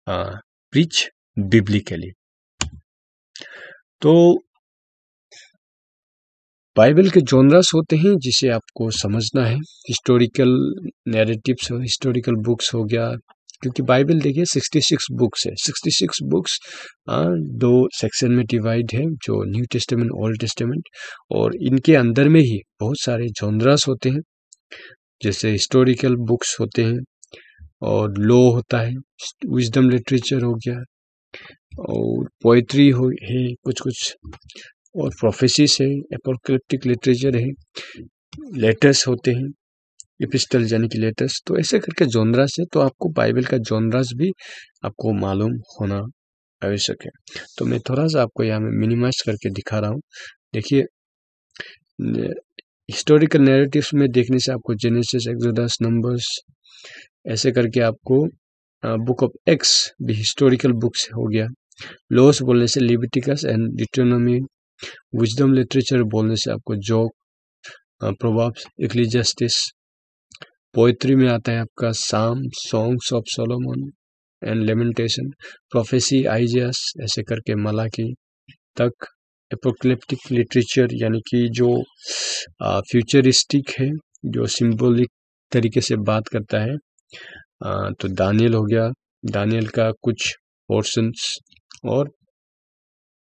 S2: preach biblically तो बाइबल के जोनरस होते हैं जिसे आपको
S1: समझना है हिस्टोरिकल नैरेटिव्स हिस्टोरिकल बुक्स हो गया क्योंकि बाइबल देखिए 66 बुक्स है 66 बुक्स दो सेक्शन में डिवाइड है जो न्यू टेस्टमेंट ओल्ड टेस्टमेंट और इनके अंदर में ही बहुत सारे जोंद्रास होते हैं जैसे हिस्टोरिकल बुक्स होते हैं और लो होता है विजडम लिटरेचर हो गया और पोइट्री हो है कुछ कुछ और प्रोफेसिस है एपोक्रिप्टिक लिटरेचर है लेटर्स होते हैं इपिस्टल यानी कि लेटेस्ट तो ऐसे करके जोनरास है तो आपको बाइबल का जोनरास भी आपको मालूम होना आवश्यक है तो मैं थोड़ा सा आपको यहाँ में मिनिमाइज करके दिखा रहा हूँ देखिए हिस्टोरिकल नेरेटिव में देखने से आपको जेनेसिस एक्सोडस नंबर्स ऐसे करके आपको बुक ऑफ एक्स भी हिस्टोरिकल बुक्स हो गया लॉस बोलने से Leviticus and Deuteronomy wisdom literature बोलने से आपको जॉक प्रोवाब्स इकलीजस्टिस पोइट्री में आता है आपका psalms songs of Solomon and lamentation prophecy Isaiah ऐसे करके की तक एपोकलिप्टिक लिटरेचर यानी कि जो फ्यूचरिस्टिक है जो सिंबॉलिक तरीके से बात करता है आ, तो दानियल हो गया दानियल का कुछ पोर्शंस और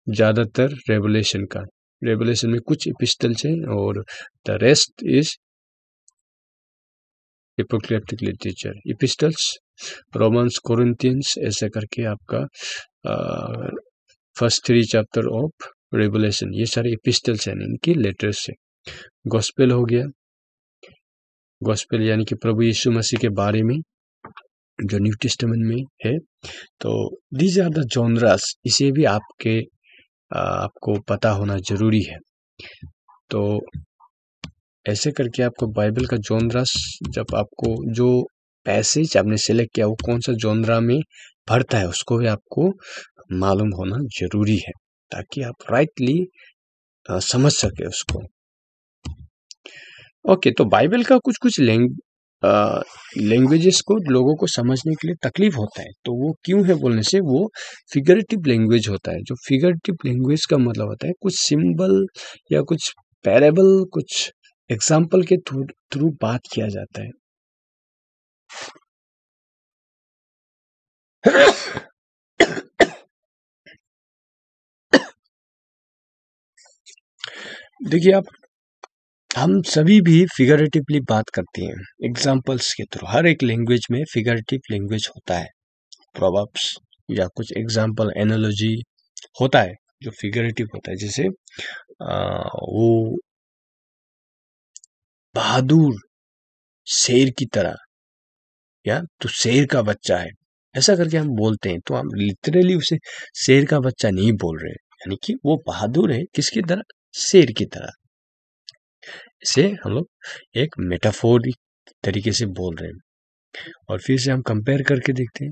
S1: ज़्यादातर रेवोलेशन का रेवोलेशन में कुछ पिस्टल्स हैं और the rest is apocalyptic literature epistles Romans Corinthians ऐसे करके आपका first three chapter of revelation ये सारे इपिस्टल्स हैं इनकी लेटर्स है गॉस्पेल हो गया गॉस्पेल यानी कि प्रभु यीशु मसीह के बारे में जो न्यू टेस्टमेंट में है तो दीज आर द जॉनरास इसे भी आपके आपको पता होना जरूरी है तो ऐसे करके आपको बाइबल का जोंद्रा जब आपको जो पैसेज आपने सेलेक्ट किया वो कौन सा जोंद्रा में भरता है उसको भी आपको मालूम होना जरूरी है ताकि आप राइटली समझ सके उसको ओके तो बाइबल का कुछ कुछ लैंग्वेजेस को लोगों को समझने के लिए तकलीफ होता है तो वो क्यों है बोलने से वो फिगरेटिव लैंग्वेज होता है जो फिगरेटिव लैंग्वेज का मतलब
S2: होता है कुछ सिंबल या कुछ पैरेबल कुछ एग्जाम्पल के थ्रू थ्रू बात किया जाता है देखिए आप हम सभी भी फिगरेटिवली
S1: बात करते हैं एग्जाम्पल्स के थ्रू हर एक लैंग्वेज में फिगरेटिव लैंग्वेज होता है प्रोवर्ब्स या कुछ एग्जाम्पल एनोलॉजी होता है जो फिगरेटिव होता
S2: है जैसे वो बहादुर शेर की तरह या तो शेर का बच्चा है
S1: ऐसा करके हम बोलते हैं तो हम लिटरली उसे शेर का बच्चा नहीं बोल रहे यानी कि वो बहादुर है किसकी तरह शेर की तरह इसे हम लोग एक मेटाफोरिक तरीके से बोल रहे हैं और फिर से हम कंपेयर करके देखते हैं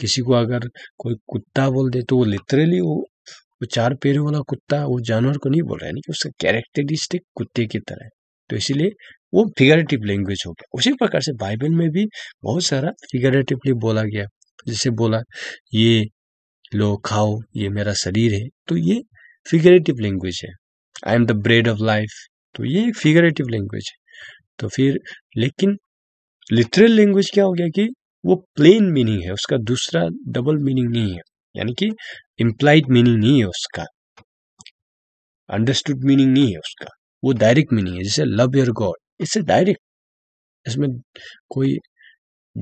S1: किसी को अगर कोई कुत्ता बोल दे तो वो लिटरली वो वो चार पैरों वाला कुत्ता वो जानवर को नहीं बोल रहा है यानी कि उसका कैरेक्टरिस्टिक कुत्ते की तरह है तो इसीलिए वो फिगरेटिव लैंग्वेज हो गया उसी प्रकार से बाइबल में भी बहुत सारा फिगरेटिवली बोला गया जैसे बोला ये लो खाओ ये मेरा शरीर है तो ये फिगरेटिव लैंग्वेज है I am the bread of life तो ये एक फिगरेटिव लैंग्वेज है तो फिर लेकिन लिटरल लैंग्वेज क्या हो गया कि वो प्लेन मीनिंग है उसका दूसरा डबल मीनिंग नहीं है यानी कि इम्प्लाइड मीनिंग नहीं है उसका अंडरस्टूड मीनिंग नहीं है उसका वो डायरेक्ट मीनिंग है जैसे लव योर गॉड इससे डायरेक्ट इसमें कोई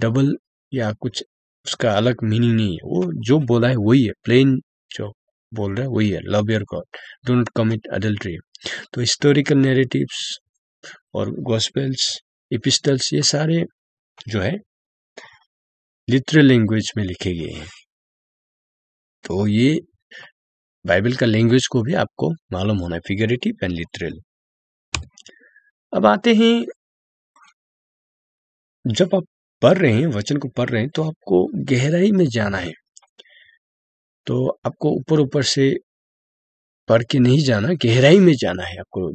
S1: डबल या कुछ उसका अलग मीनिंग नहीं है वो जो बोला है वही है प्लेन जो बोल रहा है वही है love your God don't commit adultery तो हिस्टोरिकल नेरेटिव्स और गॉस्पेल्स
S2: एपिस्टल्स ये सारे जो है लिटरल लैंग्वेज में लिखे गए हैं तो ये बाइबल का लैंग्वेज को भी आपको मालूम होना है फिगरेटिव एंड लिटरल अब आते हैं जब आप पढ़ रहे हैं वचन को पढ़ रहे हैं तो आपको गहराई में जाना है तो आपको ऊपर ऊपर से पढ़ के
S1: नहीं जाना गहराई में जाना है आपको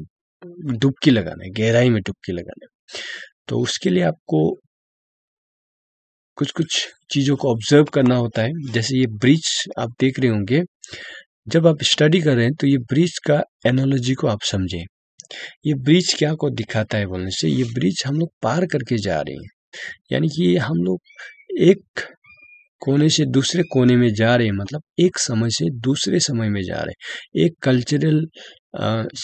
S1: डुबकी लगाना है गहराई में डुबकी लगाना है तो उसके लिए आपको कुछ कुछ चीज़ों को ऑब्जर्व करना होता है जैसे ये ब्रिज आप देख रहे होंगे जब आप स्टडी कर रहे हैं तो ये ब्रिज का एनोलॉजी को आप समझें ये ब्रिज क्या को दिखाता है बोलने से ये ब्रिज हम लोग पार करके जा रहे हैं यानी कि हम लोग एक कोने से दूसरे कोने में जा रहे हैं मतलब एक समय से दूसरे समय में जा रहे हैं एक कल्चरल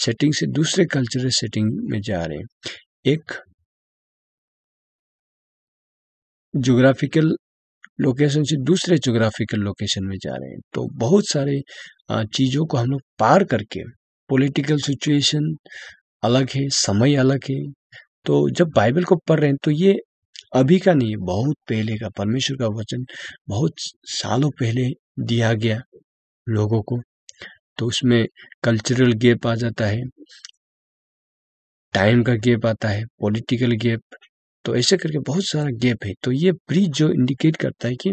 S2: सेटिंग से दूसरे कल्चरल सेटिंग में जा रहे हैं एक जोग्राफिकल लोकेशन से
S1: दूसरे जोग्राफिकल लोकेशन में जा रहे हैं तो बहुत सारे चीज़ों को हम लोग पार करके पॉलिटिकल सिचुएशन अलग है समय अलग है तो जब बाइबल को पढ़ रहे हैं तो ये अभी का नहीं बहुत पहले का परमेश्वर का वचन बहुत सालों पहले दिया गया लोगों को तो उसमें कल्चरल गैप आ जाता है टाइम का गैप आता है पॉलिटिकल गैप तो ऐसे करके बहुत सारा गैप है तो ये ब्रिज जो इंडिकेट करता है कि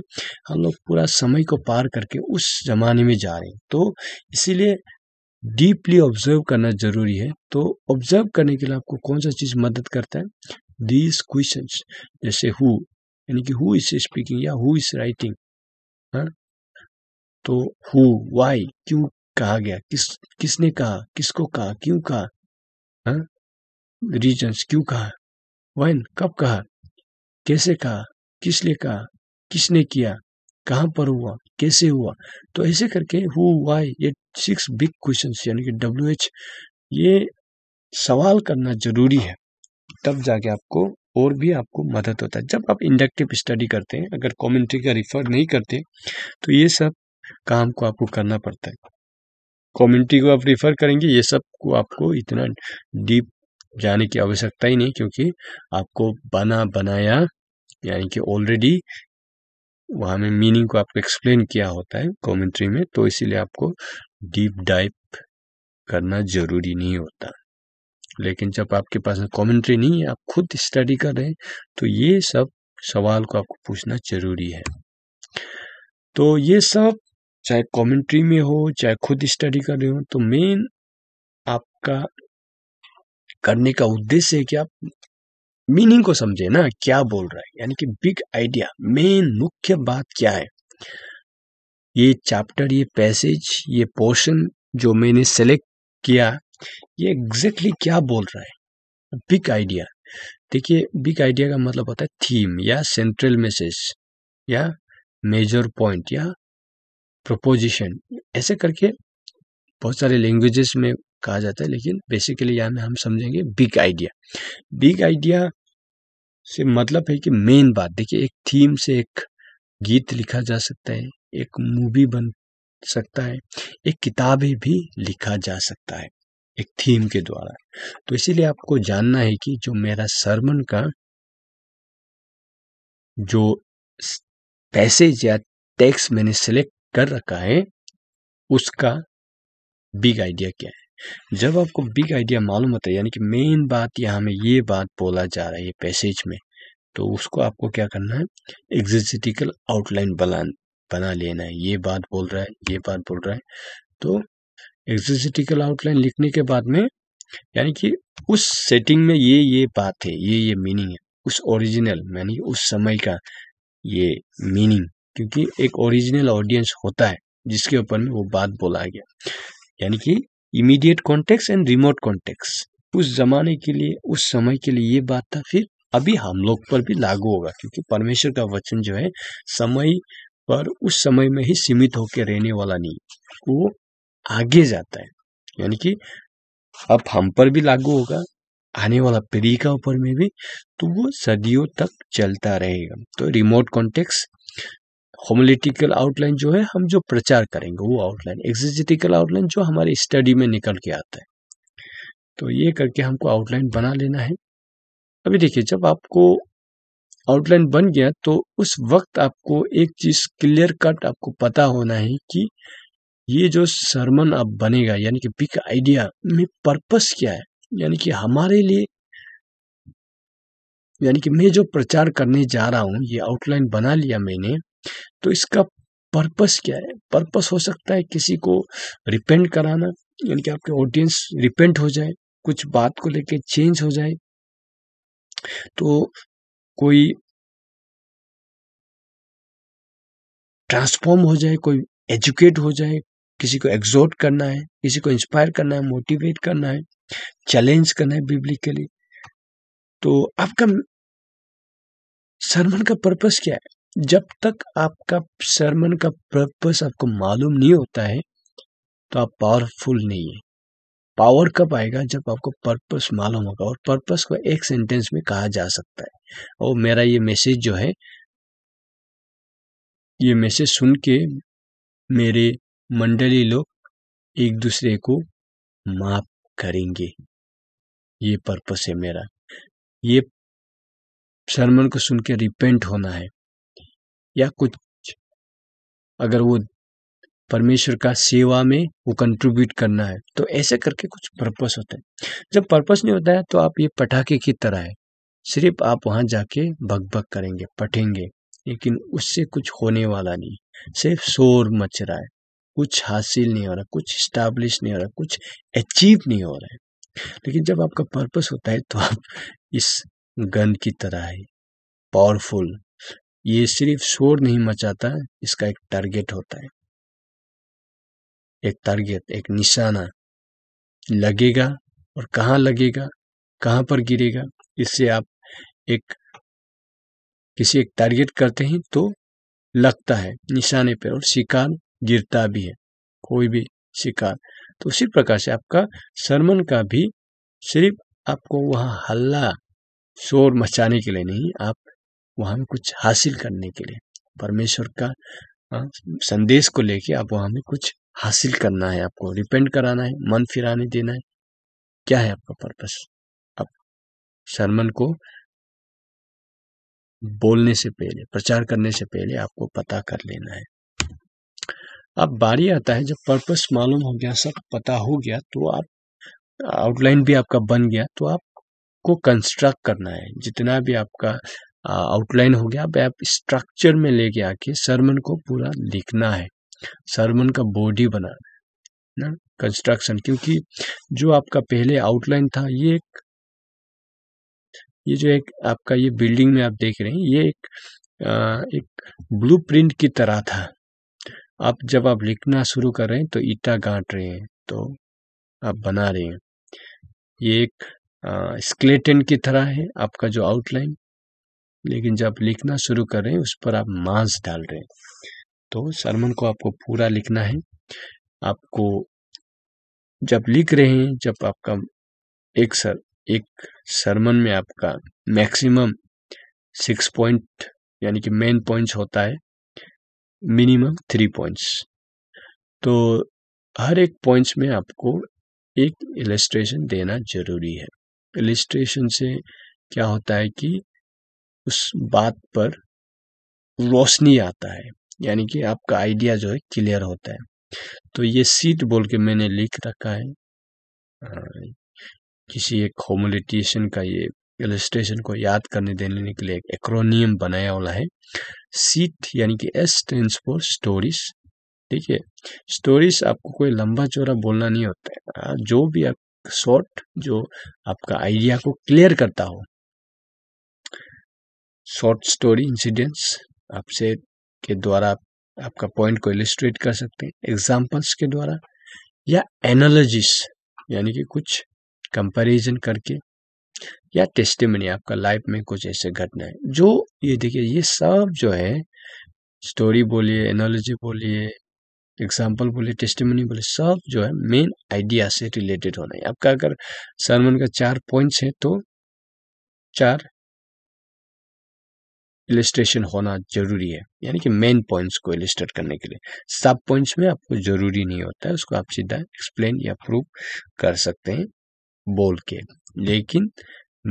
S1: हम लोग पूरा समय को पार करके उस जमाने में जा रहे हैं तो इसीलिए डीपली ऑब्जर्व करना जरूरी है तो ऑब्जर्व करने के लिए आपको कौन सा चीज़ मदद करता है दीज क्वेश्चन जैसे हु यानी कि हु इज स्पीकिंग या हु इज राइटिंग
S2: तो हु वाई क्यों कहा गया किस किसने कहा किसको कहा क्यों कहा रीजन हाँ? क्यों कहा वन कब कहा कैसे कहा किस लिए कहा किसने किया
S1: कहां पर हुआ कैसे हुआ तो ऐसे करके हु वाई ये सिक्स बिग क्वेश्चन यानी कि डब्ल्यू एच ये सवाल करना जरूरी है तब जाके आपको और भी आपको मदद होता है जब आप इंडक्टिव स्टडी करते हैं अगर कॉमेंट्री का रिफर नहीं करते तो ये सब काम को आपको करना पड़ता है कॉमेंट्री को आप रिफर करेंगे ये सब को आपको इतना डीप जाने की आवश्यकता ही नहीं क्योंकि आपको बना बनाया यानी कि ऑलरेडी वहां में मीनिंग को आपको एक्सप्लेन किया होता है कॉमेंट्री में तो इसीलिए आपको डीप डाइप करना ज़रूरी नहीं होता लेकिन जब आपके पास कमेंट्री नहीं है आप खुद स्टडी कर रहे हैं तो ये सब सवाल को आपको पूछना ज़रूरी है तो ये सब चाहे कमेंट्री में हो चाहे खुद स्टडी कर रहे हो तो मेन आपका करने का उद्देश्य है कि आप मीनिंग को समझे ना क्या बोल रहा है यानी कि बिग आइडिया मेन मुख्य बात क्या है ये चैप्टर ये पैसेज ये पोर्शन जो मैंने सेलेक्ट किया ये एग्जैक्टली exactly क्या बोल रहा है बिग आइडिया देखिए बिग आइडिया का मतलब होता है थीम या सेंट्रल मैसेज या मेजर पॉइंट या प्रपोजिशन ऐसे करके बहुत सारे लैंग्वेजेस में कहा जाता है लेकिन बेसिकली यहाँ में हम समझेंगे बिग आइडिया बिग आइडिया से मतलब है कि मेन बात देखिए एक थीम से एक गीत लिखा जा सकता है एक मूवी बन सकता है एक किताबें भी लिखा जा
S2: सकता है एक थीम के द्वारा तो इसीलिए आपको जानना है कि जो मेरा सरमन का जो पैसेज या टेक्स्ट मैंने सिलेक्ट कर रखा है उसका बिग आइडिया क्या
S1: है जब आपको बिग आइडिया मालूम होता है यानी कि मेन बात यहाँ में ये बात बोला जा रहा है पैसेज में तो उसको आपको क्या करना है एग्जिस्टिकल आउटलाइन बना बना लेना है ये बात बोल रहा है ये बात बोल रहा है तो एक्सिटिकल आउटलाइन लिखने के बाद में यानी कि उस सेटिंग में ये ये बात है ये ये मीनिंग है उस ओरिजिनल यानी कि उस समय का ये मीनिंग क्योंकि एक ओरिजिनल ऑडियंस होता है जिसके ऊपर में वो बात बोला गया यानी कि immediate context and remote context उस जमाने के लिए उस समय के लिए ये बात था फिर अभी हम लोग पर भी लागू होगा क्योंकि परमेश्वर का वचन जो है समय पर उस समय में ही सीमित होकर रहने वाला नहीं वो आगे जाता है यानी कि अब हम पर भी लागू होगा आने वाला पीढ़ी का ऊपर में भी तो वो सदियों तक चलता रहेगा तो रिमोट कॉन्टेक्स होमोलिटिकल आउटलाइन जो है हम जो प्रचार करेंगे वो आउटलाइन एक्सिटिकल आउटलाइन जो हमारे स्टडी में निकल के आता है तो ये करके हमको आउटलाइन बना लेना है अभी देखिए जब आपको आउटलाइन बन गया तो उस वक्त आपको एक चीज क्लियर कट आपको पता होना है कि ये जो सरमन अब बनेगा यानी कि बिग आइडिया में पर्पस क्या है यानी कि हमारे लिए यानी कि मैं जो प्रचार करने जा रहा हूँ ये आउटलाइन बना लिया मैंने तो इसका पर्पस क्या है पर्पस हो सकता है किसी को रिपेंट कराना यानी कि आपके
S2: ऑडियंस रिपेंट हो जाए कुछ बात को लेके चेंज हो जाए तो कोई ट्रांसफॉर्म हो जाए कोई एजुकेट हो जाए किसी को एग्जॉर्ट करना है किसी को इंस्पायर करना
S1: है मोटिवेट करना है चैलेंज करना है बिब्लिकली तो आपका सरमन का पर्पस क्या है जब तक आपका सरमन का पर्पस आपको मालूम नहीं होता है तो आप पावरफुल नहीं है पावर कब आएगा जब आपको पर्पस मालूम होगा और पर्पस को एक सेंटेंस में कहा जा
S2: सकता है और मेरा ये मैसेज जो है ये मैसेज सुन के मेरे मंडली लोग एक दूसरे को माफ करेंगे ये पर्पस है मेरा ये शर्मन को सुन के रिपेंट होना है या कुछ
S1: अगर वो परमेश्वर का सेवा में वो कंट्रीब्यूट करना है तो ऐसे करके कुछ पर्पस होता है जब पर्पस नहीं होता है तो आप ये पटाखे की तरह है सिर्फ आप वहाँ जाके भग भग करेंगे पटेंगे लेकिन उससे कुछ होने वाला नहीं सिर्फ शोर मच रहा है कुछ हासिल नहीं हो रहा कुछ स्टैब्लिश नहीं हो रहा कुछ अचीव नहीं हो रहा है लेकिन जब आपका पर्पस होता है तो आप इस गन
S2: की तरह है पावरफुल ये सिर्फ शोर नहीं मचाता इसका एक टारगेट होता है एक टारगेट एक निशाना लगेगा और कहाँ लगेगा कहाँ पर गिरेगा इससे आप
S1: एक किसी एक टारगेट करते हैं तो लगता है निशाने पर और शिकार गिरता भी है कोई भी शिकार तो उसी प्रकार से आपका शर्मन का भी सिर्फ आपको वहाँ हल्ला शोर मचाने के लिए नहीं आप वहाँ में कुछ हासिल करने के लिए परमेश्वर का हाँ, संदेश को लेके आप वहाँ में कुछ हासिल करना है आपको रिपेंट कराना है मन फिराने
S2: देना है क्या है आपका पर्पस आप शर्मन को बोलने से पहले प्रचार करने से पहले आपको पता कर लेना है
S1: अब बारी आता है जब पर्पस मालूम हो गया सब पता हो गया तो आप आउटलाइन भी आपका बन गया तो आपको कंस्ट्रक्ट करना है जितना भी आपका आउटलाइन हो गया अब आप स्ट्रक्चर में लेके आके सरमन को पूरा लिखना है सरमन का बॉडी बना ना कंस्ट्रक्शन क्योंकि जो आपका पहले आउटलाइन था ये एक ये जो एक आपका ये बिल्डिंग में आप देख रहे हैं ये एक आ, एक ब्लूप्रिंट की तरह था आप जब आप लिखना शुरू कर रहे हैं तो ईटा गांट रहे हैं तो आप बना रहे हैं ये एक स्केलेटन की तरह है आपका जो आउटलाइन लेकिन जब लिखना शुरू कर रहे हैं उस पर आप मांस डाल रहे हैं तो सरमन को आपको पूरा लिखना है आपको जब लिख रहे हैं जब आपका एक सर एक सरमन में आपका मैक्सिमम सिक्स पॉइंट यानी कि मेन पॉइंट्स होता है मिनिमम थ्री पॉइंट्स तो हर एक पॉइंट्स में आपको एक इलेस्ट्रेशन देना जरूरी है इलेस्ट्रेशन से क्या होता है कि उस बात पर रोशनी आता है यानी कि आपका आइडिया जो है क्लियर होता है तो ये सीट बोल के मैंने लिख रखा है किसी एक होमोलिटेशन का ये एलिस्ट्रेशन को याद करने देने के लिए एक एक्रोनियम बनाया वाला है सीट यानी कि एस टेंस फॉर स्टोरीज ठीक है स्टोरीज आपको कोई लंबा चौड़ा बोलना नहीं होता है जो भी आप शॉर्ट जो आपका आइडिया को क्लियर करता हो शॉर्ट स्टोरी इंसिडेंट्स आपसे के द्वारा आपका पॉइंट को इलिस्ट्रेट कर सकते हैं एग्जाम्पल्स के द्वारा या एनालॉजिस यानी कि कुछ कंपैरिजन करके या टेस्टिमनी आपका लाइफ में कुछ ऐसे घटना है जो ये देखिए ये सब जो है स्टोरी बोलिए एनोलॉजी बोलिए एग्जाम्पल बोलिए टेस्टिमनी बोलिए सब जो है मेन आइडिया से रिलेटेड होना है आपका अगर सरमन का चार पॉइंट्स है तो चार इलिस्ट्रेशन होना जरूरी है यानी कि मेन पॉइंट्स को इलिस्ट्रेट करने के लिए सब पॉइंट्स में आपको जरूरी नहीं होता है उसको आप सीधा एक्सप्लेन या प्रूव कर सकते हैं बोल के लेकिन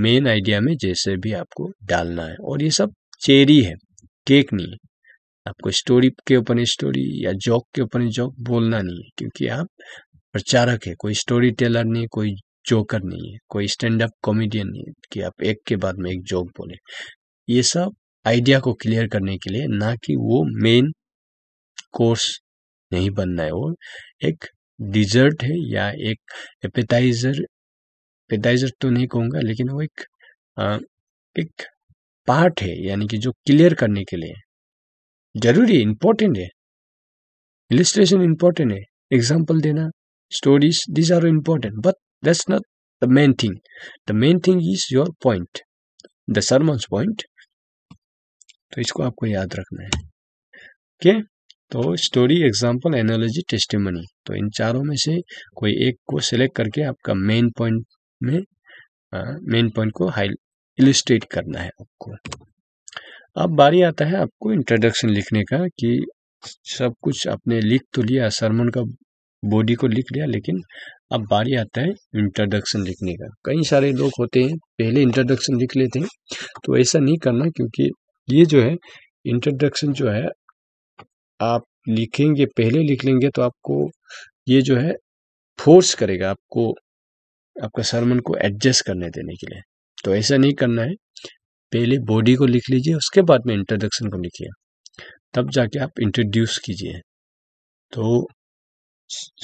S1: मेन आइडिया में जैसे भी आपको डालना है और ये सब चेरी है केक नहीं है आपको स्टोरी के ऊपर स्टोरी या जॉक के ऊपर जॉक बोलना नहीं है क्योंकि आप प्रचारक है कोई स्टोरी टेलर नहीं कोई जोकर नहीं है कोई स्टैंड अप कॉमेडियन नहीं है कि आप एक के बाद में एक जोक बोले ये सब आइडिया को क्लियर करने के लिए ना कि वो मेन कोर्स नहीं बनना है वो एक डिजर्ट है या एक एपेटाइजर एपेटाइजर तो नहीं कहूँगा लेकिन वो एक आ, एक पार्ट है यानी कि जो क्लियर करने के लिए जरूरी है इम्पोर्टेंट है इलिस्ट्रेशन इम्पोर्टेंट है एग्जाम्पल देना stories these are important but that's not the main thing the main thing is your point the sermon's point तो इसको आपको याद रखना है ओके तो स्टोरी एग्जाम्पल एनालॉजी टेस्टिमनी तो इन चारों में से कोई एक को सिलेक्ट करके आपका मेन पॉइंट में मेन पॉइंट को हाई इलिस्ट्रेट करना है आपको अब बारी आता है आपको इंट्रोडक्शन लिखने का कि सब कुछ आपने लिख तो लिया सरमन का बॉडी को लिख लिया लेकिन अब बारी आता है इंट्रोडक्शन लिखने का कई सारे लोग होते हैं पहले इंट्रोडक्शन लिख लेते हैं तो ऐसा नहीं करना क्योंकि ये जो है इंट्रोडक्शन जो है आप लिखेंगे पहले लिख लेंगे तो आपको ये जो है फोर्स करेगा आपको आपका सरमन को एडजस्ट करने देने के लिए तो ऐसा नहीं करना है पहले बॉडी को लिख लीजिए उसके बाद में इंट्रोडक्शन को लिखिए तब जाके आप इंट्रोड्यूस कीजिए तो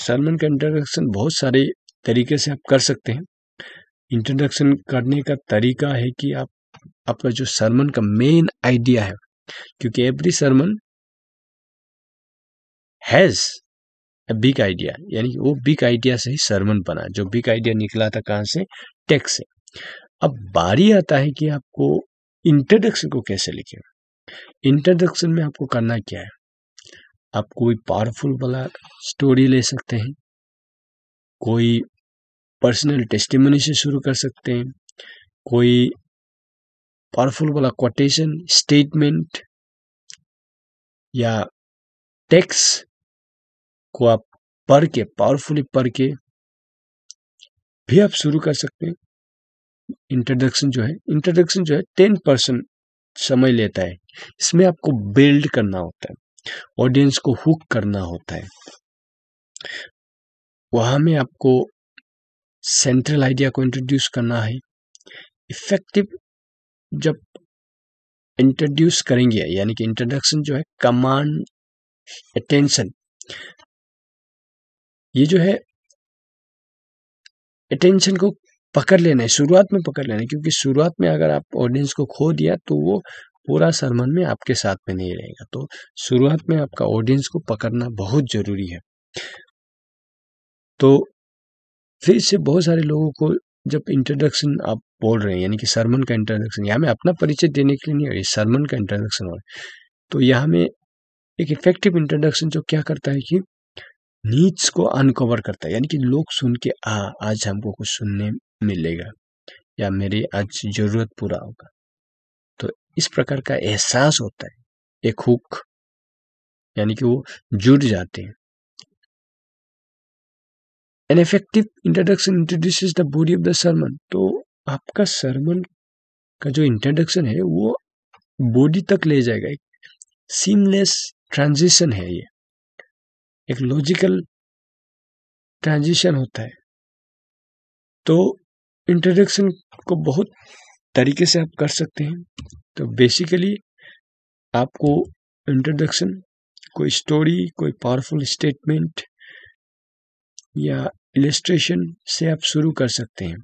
S1: सरमन का इंट्रोडक्शन बहुत सारे तरीके से आप कर सकते हैं इंट्रोडक्शन करने का तरीका है कि आप आपका जो सरमन का मेन आइडिया है क्योंकि every sermon has big idea यानी कि वो बिग आइडिया से ही सरमन बना जो बिग आइडिया निकला था कहां से टेक्स से अब बारी आता है कि आपको इंट्रोडक्शन को कैसे लिखे इंट्रोडक्शन में आपको करना क्या है आप कोई पावरफुल वाला स्टोरी ले सकते हैं कोई
S2: पर्सनल टेस्टिमनी से शुरू कर सकते हैं कोई पावरफुल वाला कोटेशन स्टेटमेंट या टेक्स को आप पढ़ के पावरफुली पढ़ के भी आप शुरू कर सकते हैं इंट्रोडक्शन जो है इंट्रोडक्शन जो है टेन
S1: परसेंट समय लेता है इसमें आपको बिल्ड करना होता है ऑडियंस
S2: को हुक करना होता है वहां में आपको सेंट्रल आइडिया को इंट्रोड्यूस करना है इफेक्टिव जब इंट्रोड्यूस करेंगे यानी कि इंट्रोडक्शन जो है कमांड अटेंशन ये जो है अटेंशन को पकड़ लेना है शुरुआत में पकड़ लेना है क्योंकि शुरुआत में अगर आप ऑडियंस को
S1: खो दिया तो वो पूरा सरमन में आपके साथ में नहीं रहेगा तो शुरुआत में आपका ऑडियंस को पकड़ना बहुत जरूरी है तो फिर से बहुत सारे लोगों को जब इंट्रोडक्शन आप बोल रहे हैं यानी कि सरमन का इंट्रोडक्शन यहाँ में अपना परिचय देने के लिए नहीं हो रही सरमन का इंट्रोडक्शन हो रहा है तो यहाँ में एक इफेक्टिव इंट्रोडक्शन जो क्या करता है कि नीच को अनकवर करता है यानी कि लोग सुन के आ
S2: आज हमको कुछ सुनने मिलेगा या मेरी आज ज़रूरत पूरा होगा तो इस प्रकार का एहसास होता है एक हुक यानी कि वो जुड़ जाते हैं an effective introduction introduce the body of the sermon तो आपका सरमन का जो इंट्रोडक्शन है वो बॉडी तक ले जाएगा एक सीमलेस ट्रांजिशन है ये एक लॉजिकल ट्रांजिशन होता है तो इंट्रोडक्शन को बहुत तरीके से आप कर सकते हैं तो बेसिकली आपको इंट्रोडक्शन कोई
S1: स्टोरी कोई पावरफुल स्टेटमेंट या इलेस्ट्रेशन से आप शुरू कर सकते हैं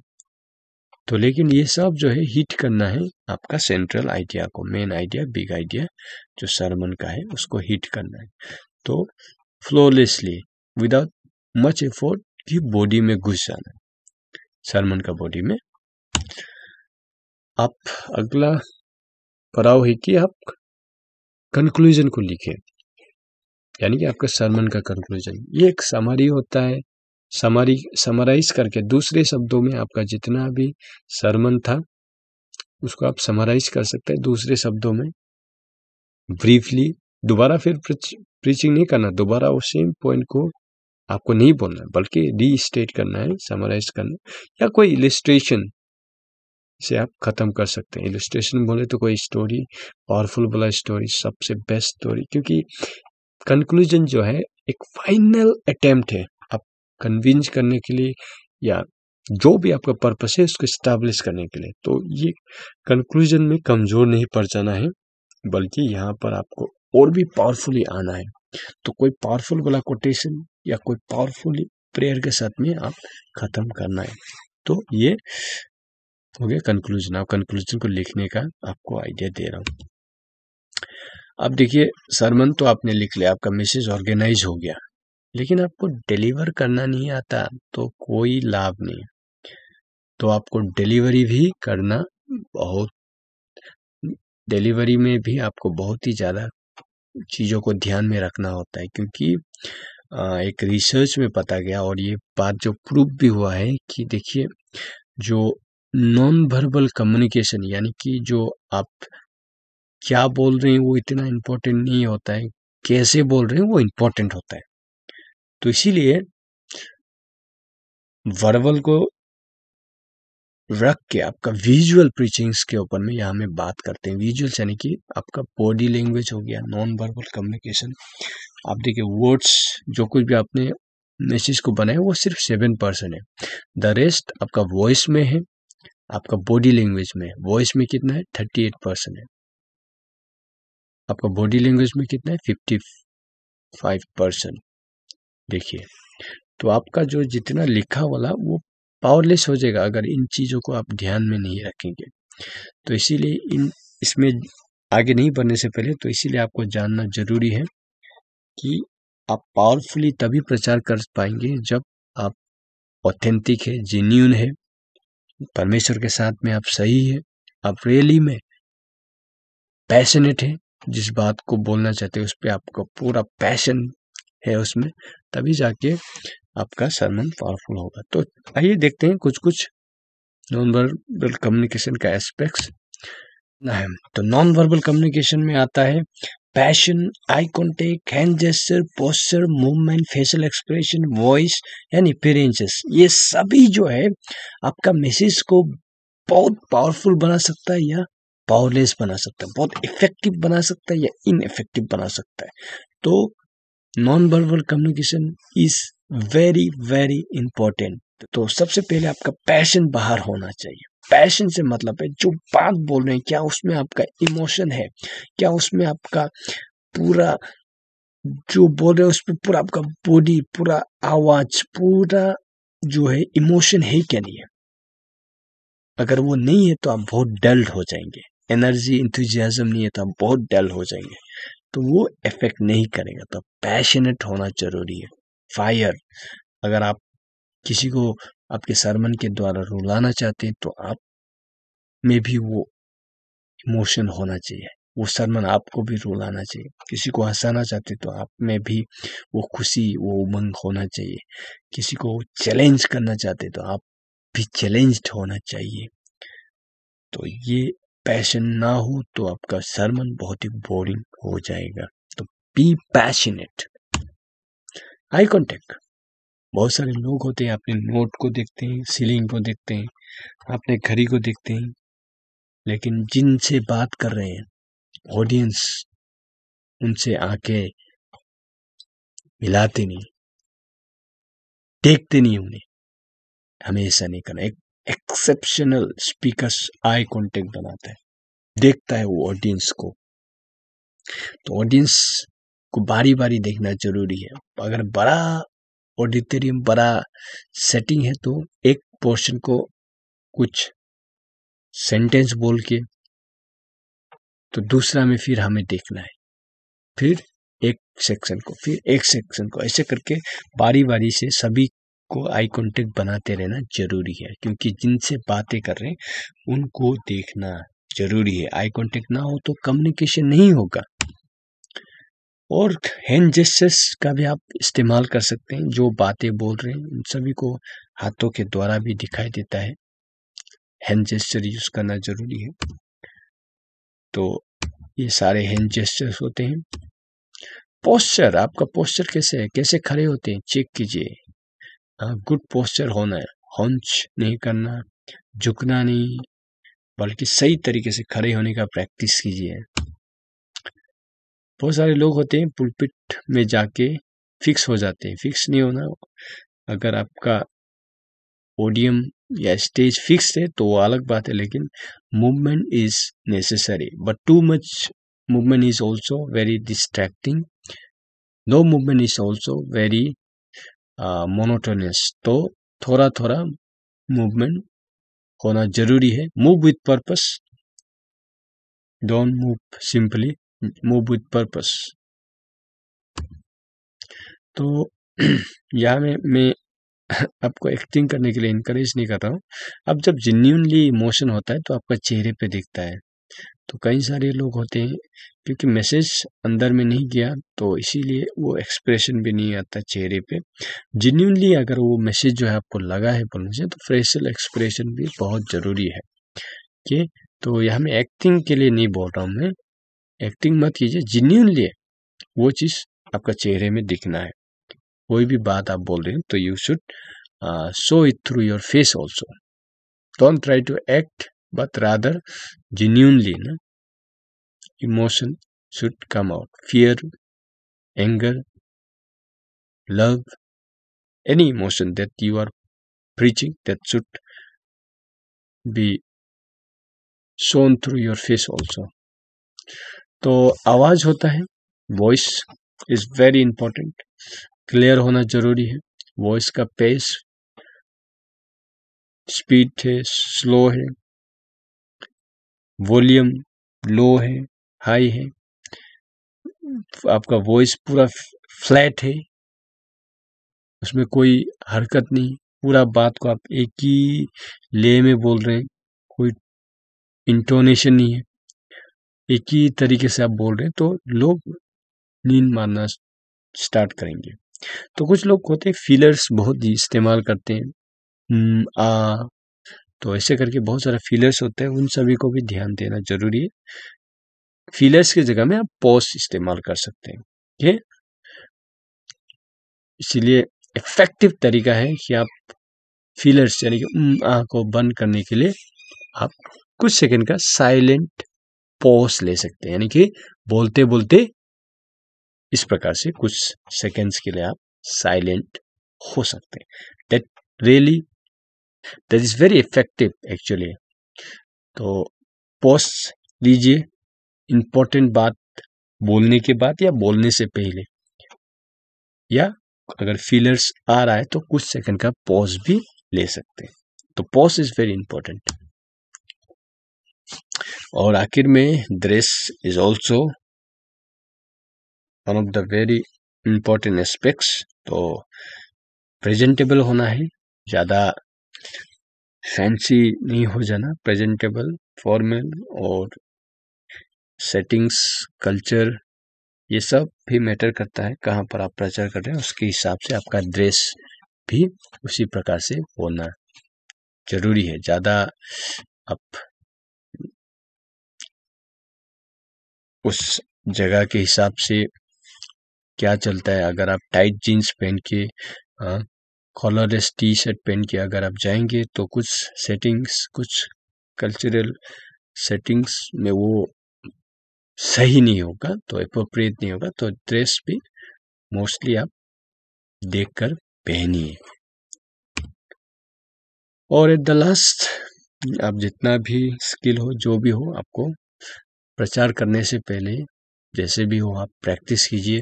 S1: तो लेकिन ये सब जो है हिट करना है आपका सेंट्रल आइडिया को मेन आइडिया बिग आइडिया जो सरमन का है उसको हिट करना है तो फ्लोलेसली विदाउट मच एफोर्ट की बॉडी में घुस जाना
S2: सरमन का बॉडी में आप अगला पड़ाव है कि आप कंक्लूजन को लिखें
S1: यानी कि आपका सरमन का कंक्लूजन ये एक समरी होता है समरी समराइज करके दूसरे शब्दों में आपका जितना भी सरमन था उसको आप समराइज कर सकते हैं दूसरे शब्दों में ब्रीफली दोबारा फिर प्रीचिंग नहीं करना दोबारा वो सेम पॉइंट को आपको नहीं बोलना है बल्कि री स्टेट करना है समराइज करना या कोई इलिस्ट्रेशन से आप खत्म कर सकते हैं इलिस्ट्रेशन बोले तो कोई स्टोरी पावरफुल वाला स्टोरी सबसे बेस्ट स्टोरी क्योंकि कंक्लूजन जो है एक फाइनल अटेम्प्ट है कन्विंस करने के लिए या जो भी आपका पर्पस है उसको इस्टेब्लिश करने के लिए तो ये कंक्लूजन में कमज़ोर नहीं पड़ जाना है बल्कि यहाँ पर आपको और भी पावरफुली आना है तो कोई पावरफुल वाला कोटेशन या कोई पावरफुल प्रेयर के साथ में आप ख़त्म करना है तो ये हो गया कंक्लूजन आप कंक्लूजन को लिखने का आपको आइडिया दे रहा हूं अब देखिए सरमन तो आपने लिख लिया आपका मैसेज ऑर्गेनाइज हो गया लेकिन आपको डिलीवर करना नहीं आता तो कोई लाभ नहीं तो आपको डिलीवरी भी करना बहुत डिलीवरी में भी आपको बहुत ही ज़्यादा चीज़ों को ध्यान में रखना होता है क्योंकि एक रिसर्च में पता गया और ये बात जो प्रूफ भी हुआ है कि देखिए जो नॉन वर्बल कम्युनिकेशन यानी कि जो आप क्या बोल रहे हैं वो इतना इम्पोर्टेंट नहीं होता है कैसे बोल रहे हैं वो
S2: इम्पोर्टेंट होता है तो इसीलिए वर्बल को रख के आपका विजुअल प्रीचिंग्स के ऊपर में यहाँ में बात
S1: करते हैं विजुअल्स यानी कि आपका बॉडी लैंग्वेज हो गया नॉन वर्बल कम्युनिकेशन आप देखिए वर्ड्स जो कुछ भी आपने मैसेज को बनाया वो सिर्फ सेवन परसेंट है द रेस्ट आपका वॉइस में है आपका बॉडी लैंग्वेज में वॉइस में कितना है थर्टी एट
S2: परसेंट है आपका बॉडी लैंग्वेज में कितना है फिफ्टी फाइव परसेंट देखिए तो आपका जो जितना लिखा वाला वो
S1: पावरलेस हो जाएगा अगर इन चीज़ों को आप ध्यान में नहीं रखेंगे तो इसीलिए इन इसमें आगे नहीं बढ़ने से पहले तो इसीलिए आपको जानना जरूरी है कि आप पावरफुली तभी प्रचार कर पाएंगे जब आप ऑथेंटिक है जेन्यून है परमेश्वर के साथ में आप सही है आप रियली में पैशनेट है जिस बात को बोलना चाहते हैं उस पर आपका पूरा पैशन है उसमें तभी जाके आपका सरमन पावरफुल होगा तो आइए देखते हैं कुछ कुछ नॉन वर्बल कम्युनिकेशन का एस्पेक्ट्स तो नॉन वर्बल कम्युनिकेशन में आता है passion eye contact hand gesture posture movement facial expression voice and appearances ये सभी जो है आपका मैसेज को बहुत पावरफुल बना सकता है या पावरलेस बना सकता है बहुत इफेक्टिव बना सकता है या इनफेक्टिव बना सकता है तो non verbal communication is very very important तो सबसे पहले आपका पैशन बाहर होना चाहिए पैशन से मतलब है जो बात बोल रहे हैं क्या उसमें आपका इमोशन है क्या उसमें आपका पूरा जो बोल रहे हैं उसमें पूरा आपका बॉडी पूरा आवाज पूरा जो है इमोशन है क्या नहीं है अगर वो नहीं है तो आप बहुत डल्ड हो जाएंगे एनर्जी इंथ्यूजियाजम नहीं है तो आप बहुत डल हो जाएंगे तो वो इफेक्ट नहीं करेगा तो
S2: पैशनेट होना जरूरी है फायर अगर आप किसी को आपके सरमन के द्वारा रुलाना चाहते हैं तो आप में भी वो
S1: इमोशन होना चाहिए वो सरमन आपको भी रुलाना चाहिए किसी को हंसाना चाहते तो आप में भी वो खुशी वो उमंग होना चाहिए किसी को चैलेंज करना चाहते तो आप भी चैलेंज होना चाहिए तो ये पैशन ना हो तो आपका सरमन बहुत ही बोरिंग हो जाएगा तो बी पैशनेट आई कॉन्टेक्ट बहुत सारे लोग होते हैं अपने नोट को देखते हैं
S2: सीलिंग को देखते हैं अपने घड़ी को देखते हैं लेकिन जिनसे बात कर रहे हैं ऑडियंस उनसे आके मिलाते नहीं देखते नहीं उन्हें हमें ऐसा नहीं करना एक एक्सेप्शनल स्पीकर्स आई कांटेक्ट बनाता है
S1: देखता है वो ऑडियंस को तो ऑडियंस को बारी बारी देखना जरूरी है अगर बड़ा ऑडिटोरियम बड़ा सेटिंग है तो एक
S2: पोर्शन को कुछ सेंटेंस बोल के तो दूसरा में फिर हमें देखना है फिर एक सेक्शन को
S1: फिर एक सेक्शन को ऐसे करके बारी बारी से सभी को आई कॉन्टेक्ट बनाते रहना जरूरी है क्योंकि जिनसे बातें कर रहे हैं उनको देखना जरूरी है आई कॉन्टेक्ट ना हो तो कम्युनिकेशन नहीं होगा और हैंड जेस्टर्स का भी आप इस्तेमाल कर सकते हैं जो बातें बोल रहे हैं उन सभी को हाथों के द्वारा भी दिखाई देता है हैंड जेस्टर यूज करना जरूरी है तो ये सारे हैंड जेस्टर्स होते हैं पोस्चर आपका पोस्चर कैसे है कैसे खड़े होते हैं चेक कीजिए गुड पोस्चर होना है हॉन्च नहीं करना झुकना नहीं बल्कि सही तरीके से खड़े होने का
S2: प्रैक्टिस कीजिए बहुत सारे लोग होते हैं पुलपिट में जाके फिक्स हो जाते हैं फिक्स नहीं होना अगर आपका
S1: ओडियम या स्टेज फिक्स है तो वो अलग बात है लेकिन movement is necessary but too much movement is also very distracting no movement is also very monotonous तो थोड़ा थोड़ा
S2: मूवमेंट होना जरूरी है move with purpose don't move simply move with purpose तो यहाँ में मैं आपको एक्टिंग करने के लिए
S1: इनकरेज नहीं कर रहा हूँ अब जब जेन्यूनली इमोशन होता है तो आपका चेहरे पे दिखता है तो कई सारे लोग होते हैं क्योंकि मैसेज अंदर में नहीं गया तो इसीलिए वो एक्सप्रेशन भी नहीं आता चेहरे पे जिन्यूनली अगर वो मैसेज जो है आपको लगा है बोलने से तो फ्रेशल एक्सप्रेशन भी बहुत ज़रूरी है कि तो यह मैं एक्टिंग के लिए नहीं बोल रहा हूँ मैं एक्टिंग मत कीजिए जिन्यूनली वो चीज़ आपका चेहरे में दिखना है कोई भी बात आप बोल रहे हैं तो you should show it through your
S2: face also don't try to act but rather genuinely no? emotion should come out fear anger love any emotion that you are preaching that should be shown through your face also तो आवाज होता है voice is very
S1: important
S2: clear होना जरूरी है voice का pace speed है slow है वॉल्यूम लो है हाई है आपका वॉइस पूरा फ्लैट है उसमें कोई हरकत नहीं पूरा बात को आप एक ही ले में बोल रहे हैं कोई इंटोनेशन नहीं है
S1: एक ही तरीके से आप बोल रहे हैं तो लोग नींद मारना स्टार्ट करेंगे तो कुछ लोग होते हैं फीलर्स बहुत ही इस्तेमाल करते
S2: हैं
S1: आ तो ऐसे करके बहुत सारा फीलर्स होते हैं उन सभी को भी ध्यान देना जरूरी है
S2: फीलर्स की जगह में आप पॉज इस्तेमाल कर सकते हैं ठीक इसीलिए इफेक्टिव तरीका है कि आप फीलर्स
S1: यानी कि आ को बंद करने के लिए आप कुछ सेकंड का साइलेंट पॉज ले सकते हैं यानी कि बोलते बोलते इस प्रकार से कुछ सेकंड्स के लिए आप साइलेंट हो सकते हैं that really that is very effective actually तो पोस्ट लीजिए इंपॉर्टेंट बात बोलने के बाद या बोलने से पहले या अगर फीलर्स आ रहा है तो कुछ सेकंड का पॉज भी ले सकते हैं
S2: तो पॉज इज वेरी इंपॉर्टेंट और आखिर में dress is also one of the very important aspects तो प्रेजेंटेबल होना है ज़्यादा
S1: फैंसी नहीं हो जाना प्रेजेंटेबल फॉर्मल और सेटिंग्स कल्चर ये सब भी मैटर करता है कहाँ पर आप प्रचार कर रहे हैं उसके हिसाब से आपका ड्रेस भी उसी प्रकार से होना
S2: जरूरी है ज़्यादा आप उस जगह के हिसाब से क्या चलता है
S1: अगर आप टाइट जीन्स पहन के हाँ, कॉलरलेस टी शर्ट पहन के अगर आप जाएंगे तो कुछ सेटिंग्स कुछ कल्चरल सेटिंग्स में वो
S2: सही नहीं होगा तो अप्रोप्रिएट नहीं होगा तो ड्रेस भी मोस्टली आप देख कर पहनिए और एट द लास्ट आप जितना भी स्किल हो जो भी हो आपको प्रचार करने से पहले जैसे भी हो आप प्रैक्टिस कीजिए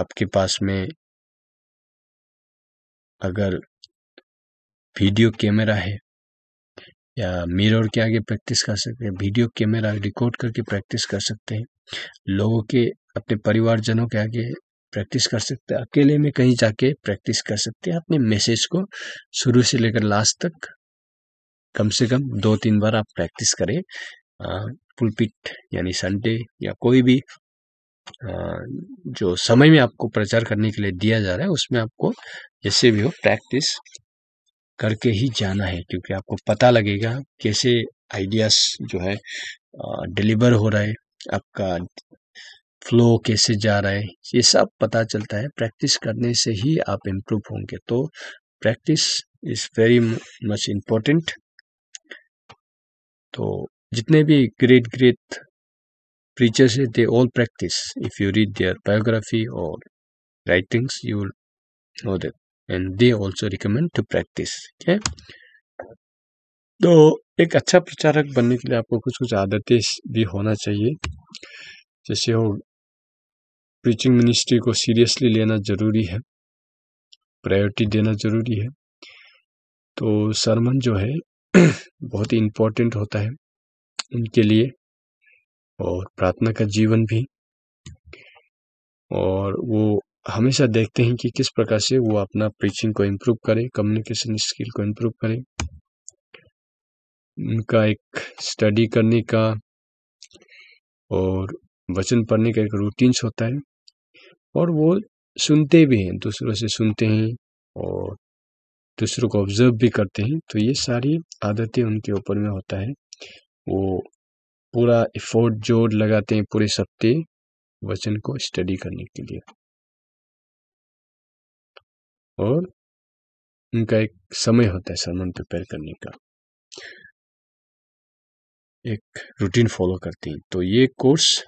S2: आपके पास में अगर वीडियो कैमरा है या मिरर के
S1: आगे प्रैक्टिस कर सकते हैं वीडियो कैमरा रिकॉर्ड करके प्रैक्टिस कर सकते हैं लोगों के अपने परिवारजनों के आगे प्रैक्टिस कर सकते हैं अकेले में कहीं जाके प्रैक्टिस कर सकते हैं अपने मैसेज को शुरू से लेकर लास्ट तक कम से कम दो तीन बार आप प्रैक्टिस करें पुलपिट यानी संडे या कोई भी जो समय में आपको प्रचार करने के लिए दिया जा रहा है उसमें आपको जैसे भी हो प्रैक्टिस करके ही जाना है क्योंकि आपको पता लगेगा कैसे आइडियाज जो है डिलीवर हो रहा है आपका फ्लो कैसे जा रहा है ये सब पता चलता है प्रैक्टिस करने से ही आप इम्प्रूव होंगे तो practice is very much important तो जितने भी great great preachers they all practice if you read their biography or writings you will know that and they also recommend to practice okay तो एक अच्छा प्रचारक बनने के लिए आपको कुछ कुछ आदतें भी होना चाहिए जैसे वो प्रीचिंग मिनिस्ट्री को सीरियसली लेना ज़रूरी है प्रायोरिटी देना
S2: ज़रूरी है तो सरमन जो है बहुत ही इम्पोर्टेंट होता है उनके लिए और प्रार्थना का जीवन भी
S1: और वो हमेशा देखते हैं कि किस प्रकार से वो अपना प्रीचिंग को इम्प्रूव करे कम्युनिकेशन स्किल को इम्प्रूव करे उनका एक स्टडी करने का और वचन पढ़ने का एक रूटीन्स होता है और वो सुनते भी हैं दूसरों से सुनते हैं और दूसरों को ऑब्जर्व भी करते हैं तो ये सारी आदतें उनके ऊपर में होता है
S2: वो पूरा इफोर्ट जोर लगाते हैं पूरे सप्ते वचन को स्टडी करने के लिए और उनका एक समय होता है सरमन प्रिपेयर करने का एक रूटीन फॉलो करते हैं तो ये कोर्स